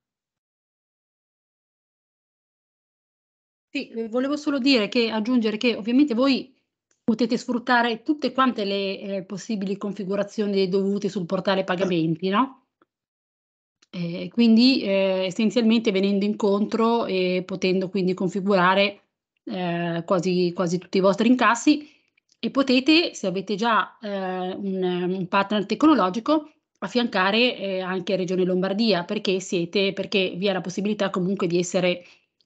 Sì, eh, volevo solo dire che aggiungere che ovviamente voi potete sfruttare tutte quante le eh, possibili configurazioni dovute sul portale pagamenti, no? Eh, quindi eh, essenzialmente venendo incontro e potendo quindi configurare eh, quasi, quasi tutti i vostri incassi e potete, se avete già eh, un, un, partner tecnologico, affiancare anche Regione Lombardia perché, siete, perché vi è la possibilità comunque di essere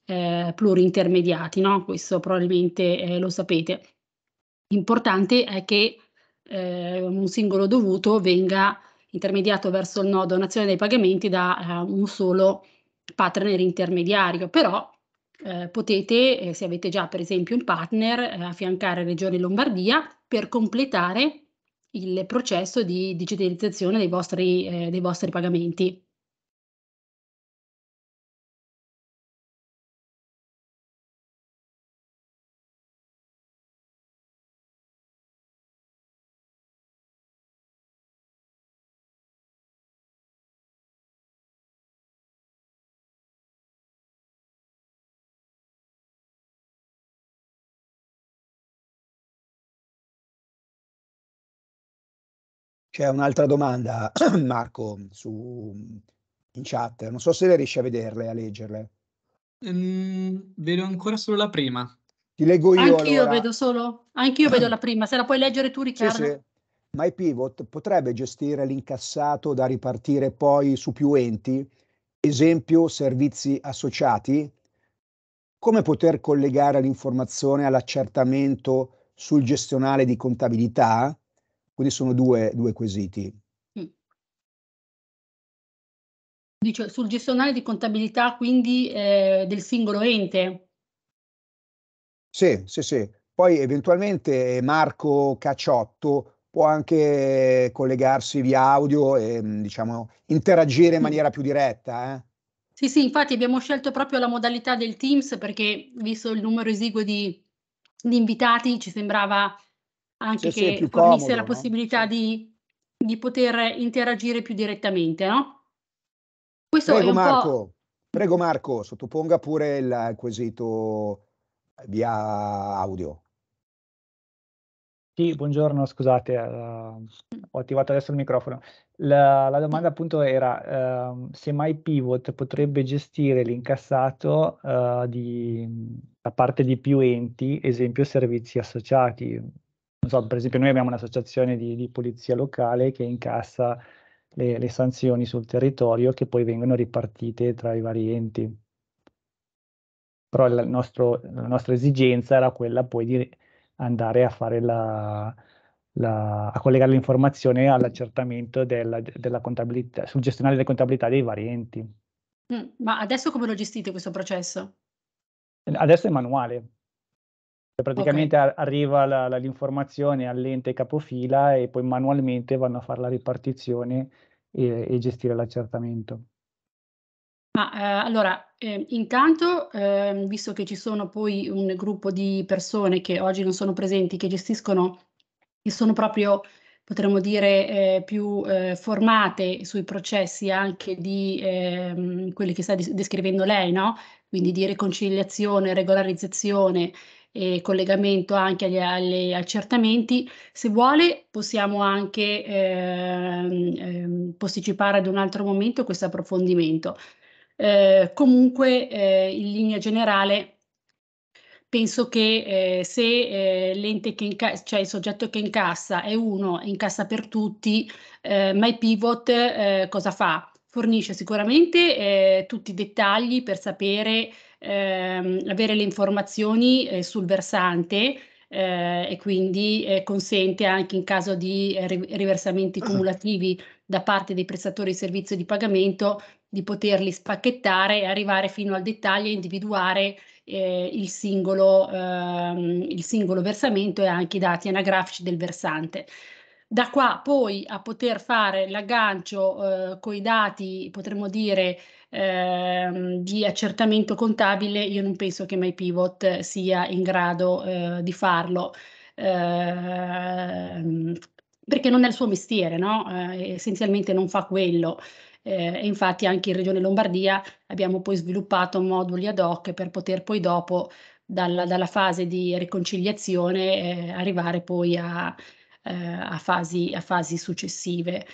eh, plurintermediati, no? questo probabilmente eh, lo sapete. L'importante è che eh, un singolo dovuto venga intermediato verso il nodo nazione dei pagamenti da eh, un solo partner intermediario, però eh, potete, eh, se avete già per esempio un partner, affiancare Regione Lombardia per completare il processo di digitalizzazione dei vostri, dei vostri pagamenti. C'è un'altra domanda, Marco, su, in chat. Non so se riesci a vederle, a leggerle. Mm, vedo ancora solo la prima. Ti leggo io. Anch'io allora. vedo solo, anch'io vedo la prima. Se la puoi leggere tu, Riccardo. Sì, sì. Pivot potrebbe gestire l'incassato da ripartire poi su più enti, esempio servizi associati? Come poter collegare l'informazione all'accertamento sul gestionale di contabilità? Quindi sono due, due quesiti. Dice, sul gestionale di contabilità quindi eh, del singolo ente. Sì, sì, sì. Poi eventualmente Marco Cacciotto può anche collegarsi via audio e diciamo, interagire in maniera più diretta. Eh. Sì, sì, infatti abbiamo scelto proprio la modalità del Teams perché visto il numero esiguo di, di invitati ci sembrava anche sì, che fornisse la possibilità no? di, di, poter interagire più direttamente, no? Questo prego, Marco, prego Marco, sottoponga pure il quesito via audio. Sì, buongiorno, scusate, uh, ho attivato adesso il microfono. La, la domanda appunto era uh, se mai Pivot potrebbe gestire l'incassato uh, di, da parte di più enti, esempio servizi associati, non so, per esempio noi abbiamo un'associazione di, di polizia locale che incassa le, le, sanzioni sul territorio che poi vengono ripartite tra i vari enti. Però la, nostro, la nostra esigenza era quella poi di andare a fare la, la, a collegare l'informazione all'accertamento della, della, contabilità, sul gestionale della contabilità dei vari enti. Mm, ma adesso come lo gestite questo processo? Adesso è manuale, cioè, praticamente okay. arriva la, la, l'informazione all'ente capofila e poi manualmente vanno a fare la ripartizione e, e gestire l'accertamento. Ma eh, allora, eh, intanto, eh, visto che ci sono poi un gruppo di persone che oggi non sono presenti, che gestiscono, e sono proprio, potremmo dire, eh, più eh, formate sui processi anche di ehm, quelli che sta descrivendo lei, no? Quindi di riconciliazione, regolarizzazione, e collegamento anche agli, agli accertamenti. Se vuole possiamo anche ehm, ehm, posticipare ad un altro momento questo approfondimento. Eh, comunque eh, in linea generale penso che eh, se eh, l'ente che incassa, cioè il soggetto che incassa è uno, incassa per tutti, eh, MyPivot eh, cosa fa? Fornisce sicuramente eh, tutti i dettagli per sapere ehm, avere le informazioni eh, sul versante eh, e quindi eh, consente anche in caso di eh, riversamenti ah. cumulativi da parte dei prestatori di servizio di pagamento di poterli spacchettare e arrivare fino al dettaglio e individuare eh, il singolo, ehm, il, singolo, versamento e anche i dati anagrafici del versante. Da qua poi a poter fare l'aggancio eh, con i dati, potremmo dire, Ehm, di accertamento contabile, io non penso che MyPivot sia in grado eh, di farlo. Ehm, perché non è il suo mestiere, no? Eh, essenzialmente non fa quello. Eh, infatti anche in Regione Lombardia abbiamo poi sviluppato moduli ad hoc per poter poi dopo dalla, dalla fase di riconciliazione eh, arrivare poi a, eh, a, fasi, a fasi, successive.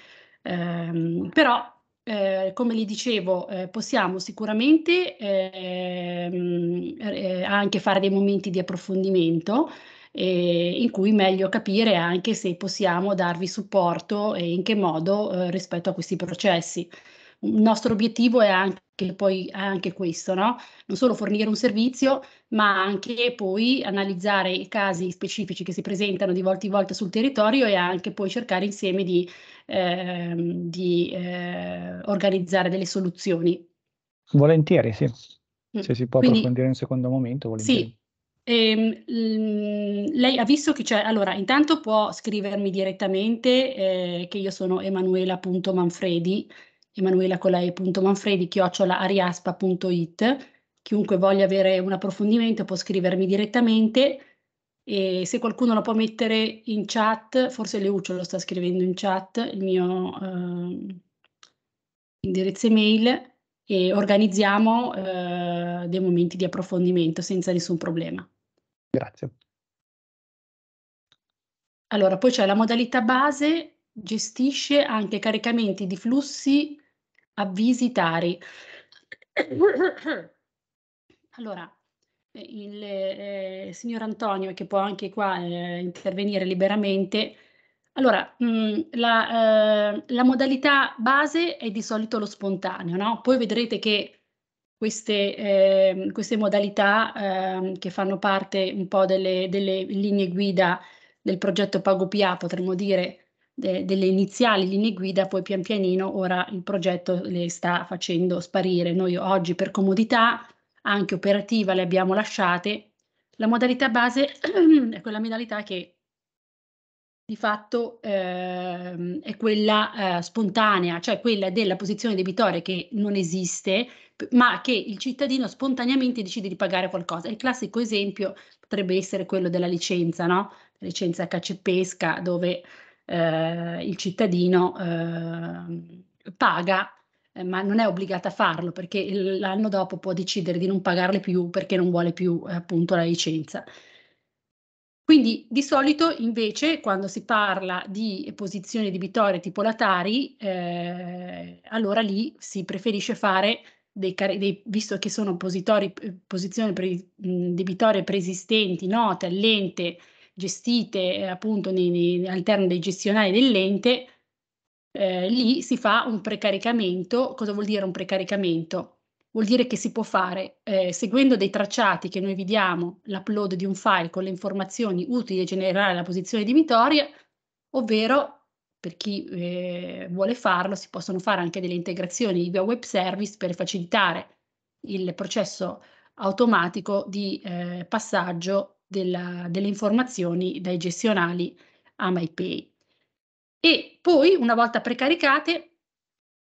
Eh, però eh, come le dicevo, eh, possiamo sicuramente ehm, eh, anche fare dei momenti di approfondimento eh, in cui meglio capire anche se possiamo darvi supporto e in che modo eh, rispetto a questi processi. Il nostro obiettivo è anche, poi, anche questo, no? non solo fornire un servizio, ma anche poi analizzare i casi specifici che si presentano di volta in volta sul territorio e anche poi cercare insieme di Ehm, di eh, organizzare delle soluzioni. Volentieri, sì. Mm. Se si può Quindi, approfondire in un secondo momento, volentieri. Sì. Ehm, lei ha visto che c'è, allora intanto può scrivermi direttamente eh, che io sono emanuela.manfredi, emanuela con la e.manfredi, chiocciola ariaspa.it, chiunque voglia avere un approfondimento può scrivermi direttamente, e se qualcuno lo può mettere in chat, forse Leuccio lo sta scrivendo in chat, il mio eh, indirizzo email, e organizziamo eh, dei momenti di approfondimento senza nessun problema. Grazie. Allora, poi c'è la modalità base, gestisce anche caricamenti di flussi avvisitari. Allora, il eh, signor Antonio, che può anche qua eh, intervenire liberamente, allora mh, la, eh, la, modalità base è di solito lo spontaneo, no? poi vedrete che queste, ehm, queste modalità ehm, che fanno parte un po' delle, delle, linee guida del progetto PagoPA, potremmo dire de, delle iniziali linee guida, poi pian pianino ora il progetto le sta facendo sparire. Noi oggi per comodità anche operativa le abbiamo lasciate. La modalità base è quella modalità che di fatto eh, è quella eh, spontanea, cioè quella della posizione debitoria che non esiste, ma che il cittadino spontaneamente decide di pagare qualcosa. Il classico esempio potrebbe essere quello della licenza, no? La licenza caccia e pesca, dove eh, il cittadino ehm, paga eh, ma non è obbligata a farlo perché l'anno dopo può decidere di non pagarle più perché non vuole più eh, appunto la licenza. Quindi di solito invece quando si parla di posizioni debitorie tipo latari, eh, allora lì si preferisce fare dei, dei visto che sono eh, posizioni pre, debitorie preesistenti, note all'ente, gestite eh, appunto all'interno dei gestionali dell'ente, eh, lì si fa un precaricamento. Cosa vuol dire un precaricamento? Vuol dire che si può fare, eh, seguendo dei tracciati che noi vi diamo, l'upload di un file con le informazioni utili a generare la posizione di Vittoria, ovvero per chi eh, vuole farlo si possono fare anche delle integrazioni via web service per facilitare il processo automatico di eh, passaggio della, delle informazioni dai gestionali a MyPay e poi una volta precaricate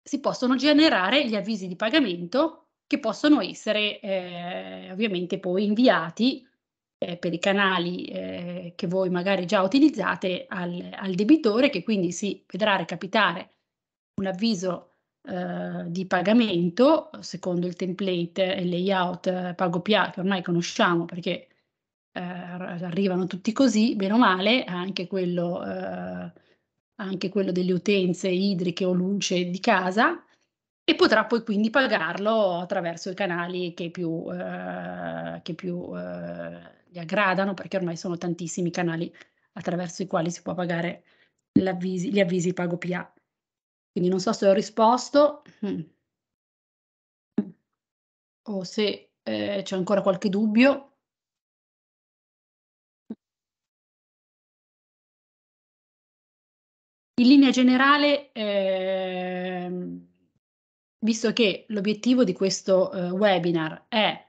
si possono generare gli avvisi di pagamento che possono essere eh, ovviamente poi inviati eh, per i canali eh, che voi magari già utilizzate al, al, debitore che quindi si vedrà recapitare un avviso eh, di pagamento secondo il template e il layout eh, PagoPA che ormai conosciamo perché eh, arrivano tutti così, bene o male, anche quello anche quello delle utenze idriche o luce di casa e potrà poi quindi pagarlo attraverso i canali che più, eh, che più eh, gli aggradano, perché ormai sono tantissimi i canali attraverso i quali si può pagare avvisi, gli avvisi pago PA. Quindi non so se ho risposto mm. o se eh, c'è ancora qualche dubbio. In linea generale, ehm, visto che l'obiettivo di questo eh, webinar è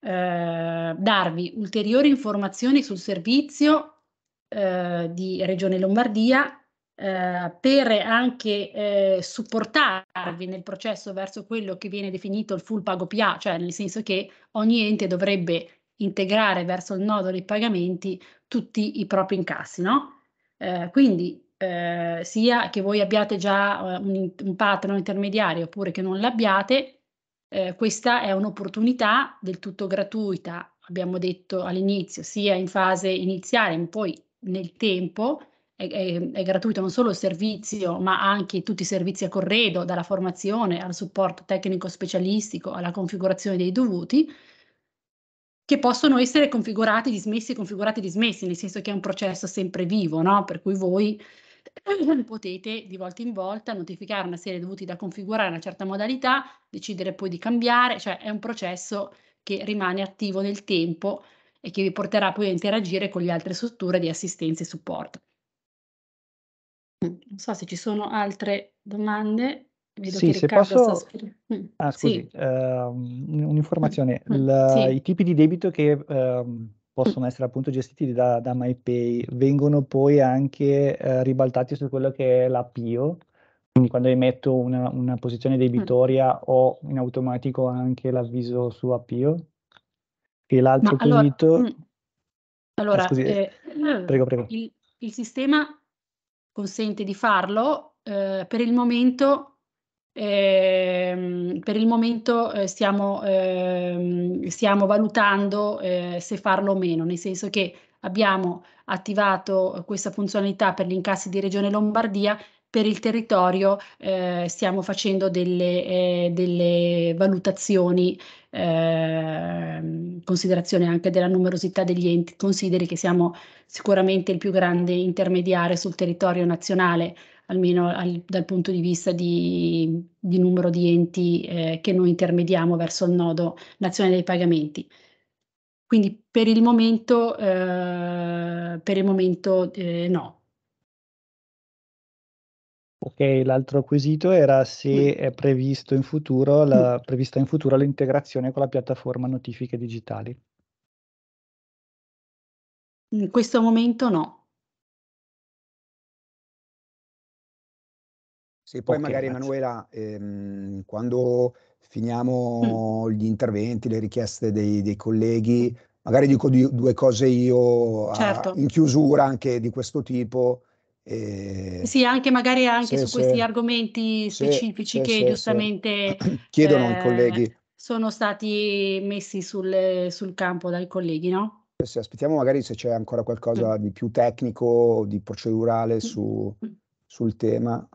eh, darvi ulteriori informazioni sul servizio eh, di Regione Lombardia eh, per anche eh, supportarvi nel processo verso quello che viene definito il full pago PA, cioè nel senso che ogni ente dovrebbe integrare verso il nodo dei pagamenti tutti i propri incassi, no? Eh, quindi eh, sia che voi abbiate già eh, un, un partner intermediario oppure che non l'abbiate, eh, questa è un'opportunità del tutto gratuita, abbiamo detto all'inizio, sia in fase iniziale, ma poi nel tempo, è, è, è, gratuito non solo il servizio, ma anche tutti i servizi a corredo, dalla formazione al supporto tecnico specialistico, alla configurazione dei dovuti, che possono essere configurati, dismessi, configurati, dismessi, nel senso che è un processo sempre vivo, no? per cui voi Ehm, potete di volta in volta notificare una serie di dovuti da configurare una certa modalità, decidere poi di cambiare, cioè è un processo che rimane attivo nel tempo e che vi porterà poi a interagire con le altre strutture di assistenza e supporto. Mm, non so se ci sono altre domande. Vedo sì, se posso... Scrivendo. Mm, ah, scusi, sì. Ehm, uh, un'informazione. Mm, La, sì. I tipi di debito che... Uh, possono mm. essere appunto gestiti da, da MyPay, vengono poi anche eh, ribaltati su quello che è l'APIO, quindi quando emetto una, una posizione mm. debitoria ho in automatico anche l'avviso su APIO. E l'altro allora, mm. allora, ah, eh, prego, prego. Il, il, sistema consente di farlo, eh, per il momento eh, per il momento eh, stiamo, eh, stiamo, valutando eh, se farlo o meno, nel senso che abbiamo attivato questa funzionalità per gli incassi di Regione Lombardia, per il territorio eh, stiamo facendo delle, eh, delle valutazioni, ehm, considerazione anche della numerosità degli enti, consideri che siamo sicuramente il più grande intermediario sul territorio nazionale almeno al, dal punto di vista di, di numero di enti eh, che noi intermediamo verso il nodo nazionale dei pagamenti. Quindi per il momento, eh, per il momento eh, no. Ok, l'altro quesito era se mm. è previsto in futuro la, mm. prevista in futuro l'integrazione con la piattaforma notifiche digitali. In questo momento no. Sì, poi Poche magari ragazzi. Emanuela, ehm, quando finiamo mm. gli interventi, le richieste dei, dei colleghi, magari dico di, due cose io certo. a, in chiusura anche di questo tipo. Eh, sì, anche magari anche se, su questi se, argomenti specifici se, che giustamente chiedono eh, i colleghi. Sono stati messi sul, sul campo dai colleghi, no? Se aspettiamo magari se c'è ancora qualcosa di più tecnico, di procedurale su, sul tema.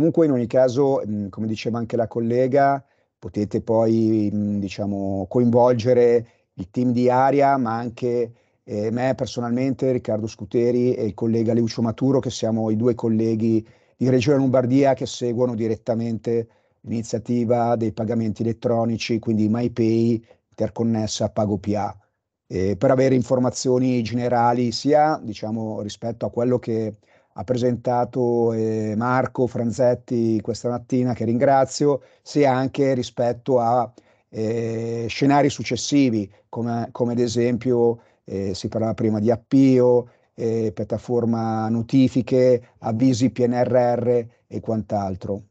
Comunque in ogni caso, come diceva anche la collega, potete poi diciamo, coinvolgere il team di Aria, ma anche eh, me personalmente, Riccardo Scuteri e il collega Lucio Maturo, che siamo i due colleghi di Regione Lombardia che seguono direttamente l'iniziativa dei pagamenti elettronici, quindi MyPay interconnessa a PagoPA, eh, per avere informazioni generali sia diciamo, rispetto a quello che ha presentato eh, Marco Franzetti questa mattina, che ringrazio, sia anche rispetto a eh, scenari successivi, come, come ad esempio eh, si parlava prima di appio, eh, piattaforma notifiche, avvisi PNRR e quant'altro. In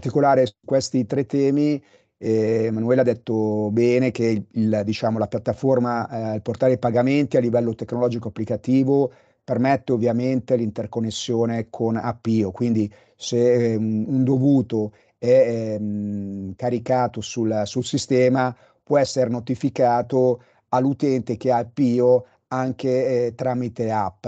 particolare su questi tre temi eh, Emanuele ha detto bene che il, diciamo, la piattaforma, eh, il portale pagamenti a livello tecnologico applicativo permette ovviamente l'interconnessione con Appio, quindi se um, un dovuto è um, caricato sul, sul, sistema può essere notificato all'utente che ha Appio anche eh, tramite app.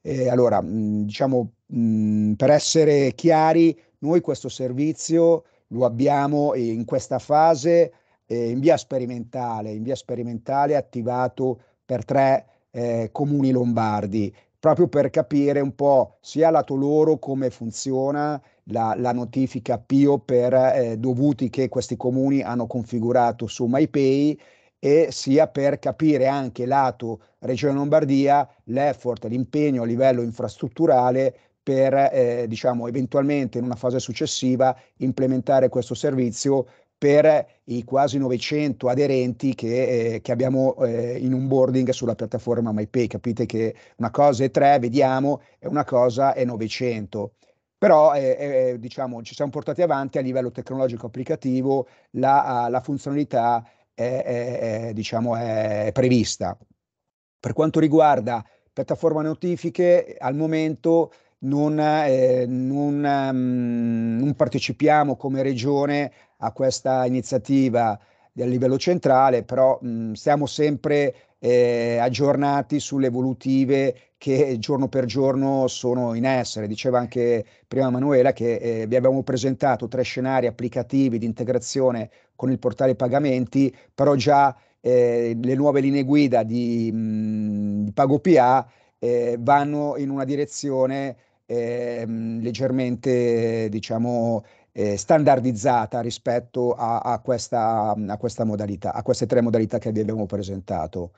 E allora, mh, diciamo, mh, per essere chiari, noi questo servizio lo abbiamo in questa fase eh, in via sperimentale, in via sperimentale attivato per tre eh, comuni lombardi proprio per capire un po' sia lato loro come funziona la, la notifica PIO per eh, dovuti che questi comuni hanno configurato su MyPay e sia per capire anche lato Regione Lombardia l'effort, l'impegno a livello infrastrutturale per eh, diciamo, eventualmente in una fase successiva implementare questo servizio per i quasi 900 aderenti che, eh, che abbiamo eh, in un boarding sulla piattaforma MyPay. Capite che una cosa è 3, vediamo, e una cosa è 900. Però eh, eh, diciamo, ci siamo portati avanti a livello tecnologico applicativo, la, eh, la funzionalità è, è, è, diciamo, è prevista. Per quanto riguarda piattaforma notifiche, al momento non, eh, non, um, non partecipiamo come regione a questa iniziativa a livello centrale, però mh, mm, siamo sempre eh, aggiornati sulle evolutive che giorno per giorno sono in essere. Diceva anche prima Manuela che eh, vi abbiamo presentato tre scenari applicativi di integrazione con il portale pagamenti, però già eh, le nuove linee guida di, mh, mm, di PagoPA eh, vanno in una direzione Ehm, leggermente diciamo, eh, standardizzata rispetto a, a, questa, a, questa, modalità, a queste tre modalità che vi abbiamo presentato.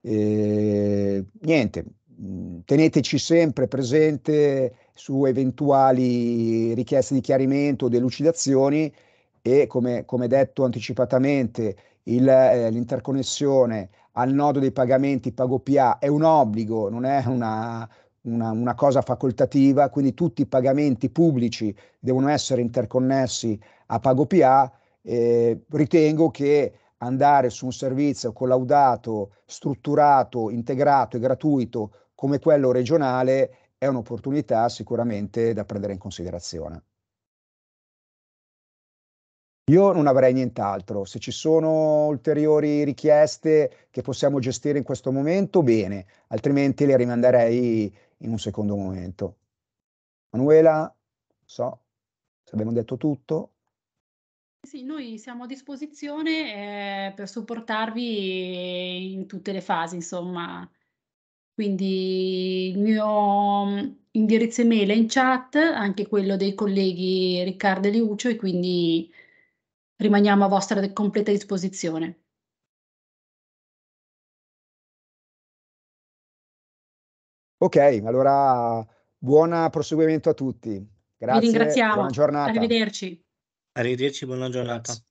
Eh, niente, mhmm, teneteci sempre presente su eventuali richieste di chiarimento o delucidazioni e come, come detto anticipatamente il, eh, l'interconnessione al nodo dei pagamenti PagoPA è un obbligo, non è una, una, una cosa facoltativa, quindi tutti i pagamenti pubblici devono essere interconnessi a PagoPA. ritengo che andare su un servizio collaudato, strutturato, integrato e gratuito come quello regionale è un'opportunità sicuramente da prendere in considerazione. Io non avrei nient'altro, se ci sono ulteriori richieste che possiamo gestire in questo momento, bene, altrimenti le rimanderei in un secondo momento. Manuela, so se abbiamo detto tutto. Sì, noi siamo a disposizione eh, per supportarvi in tutte le fasi, insomma. Quindi il mio mm, indirizzo email è in chat, anche quello dei colleghi Riccardo e Liucio, e quindi rimaniamo a vostra completa disposizione. Ok, allora buon proseguimento a tutti. Grazie. Vi ringraziamo. Buona giornata. Arrivederci. Arrivederci, buona giornata. Grazie.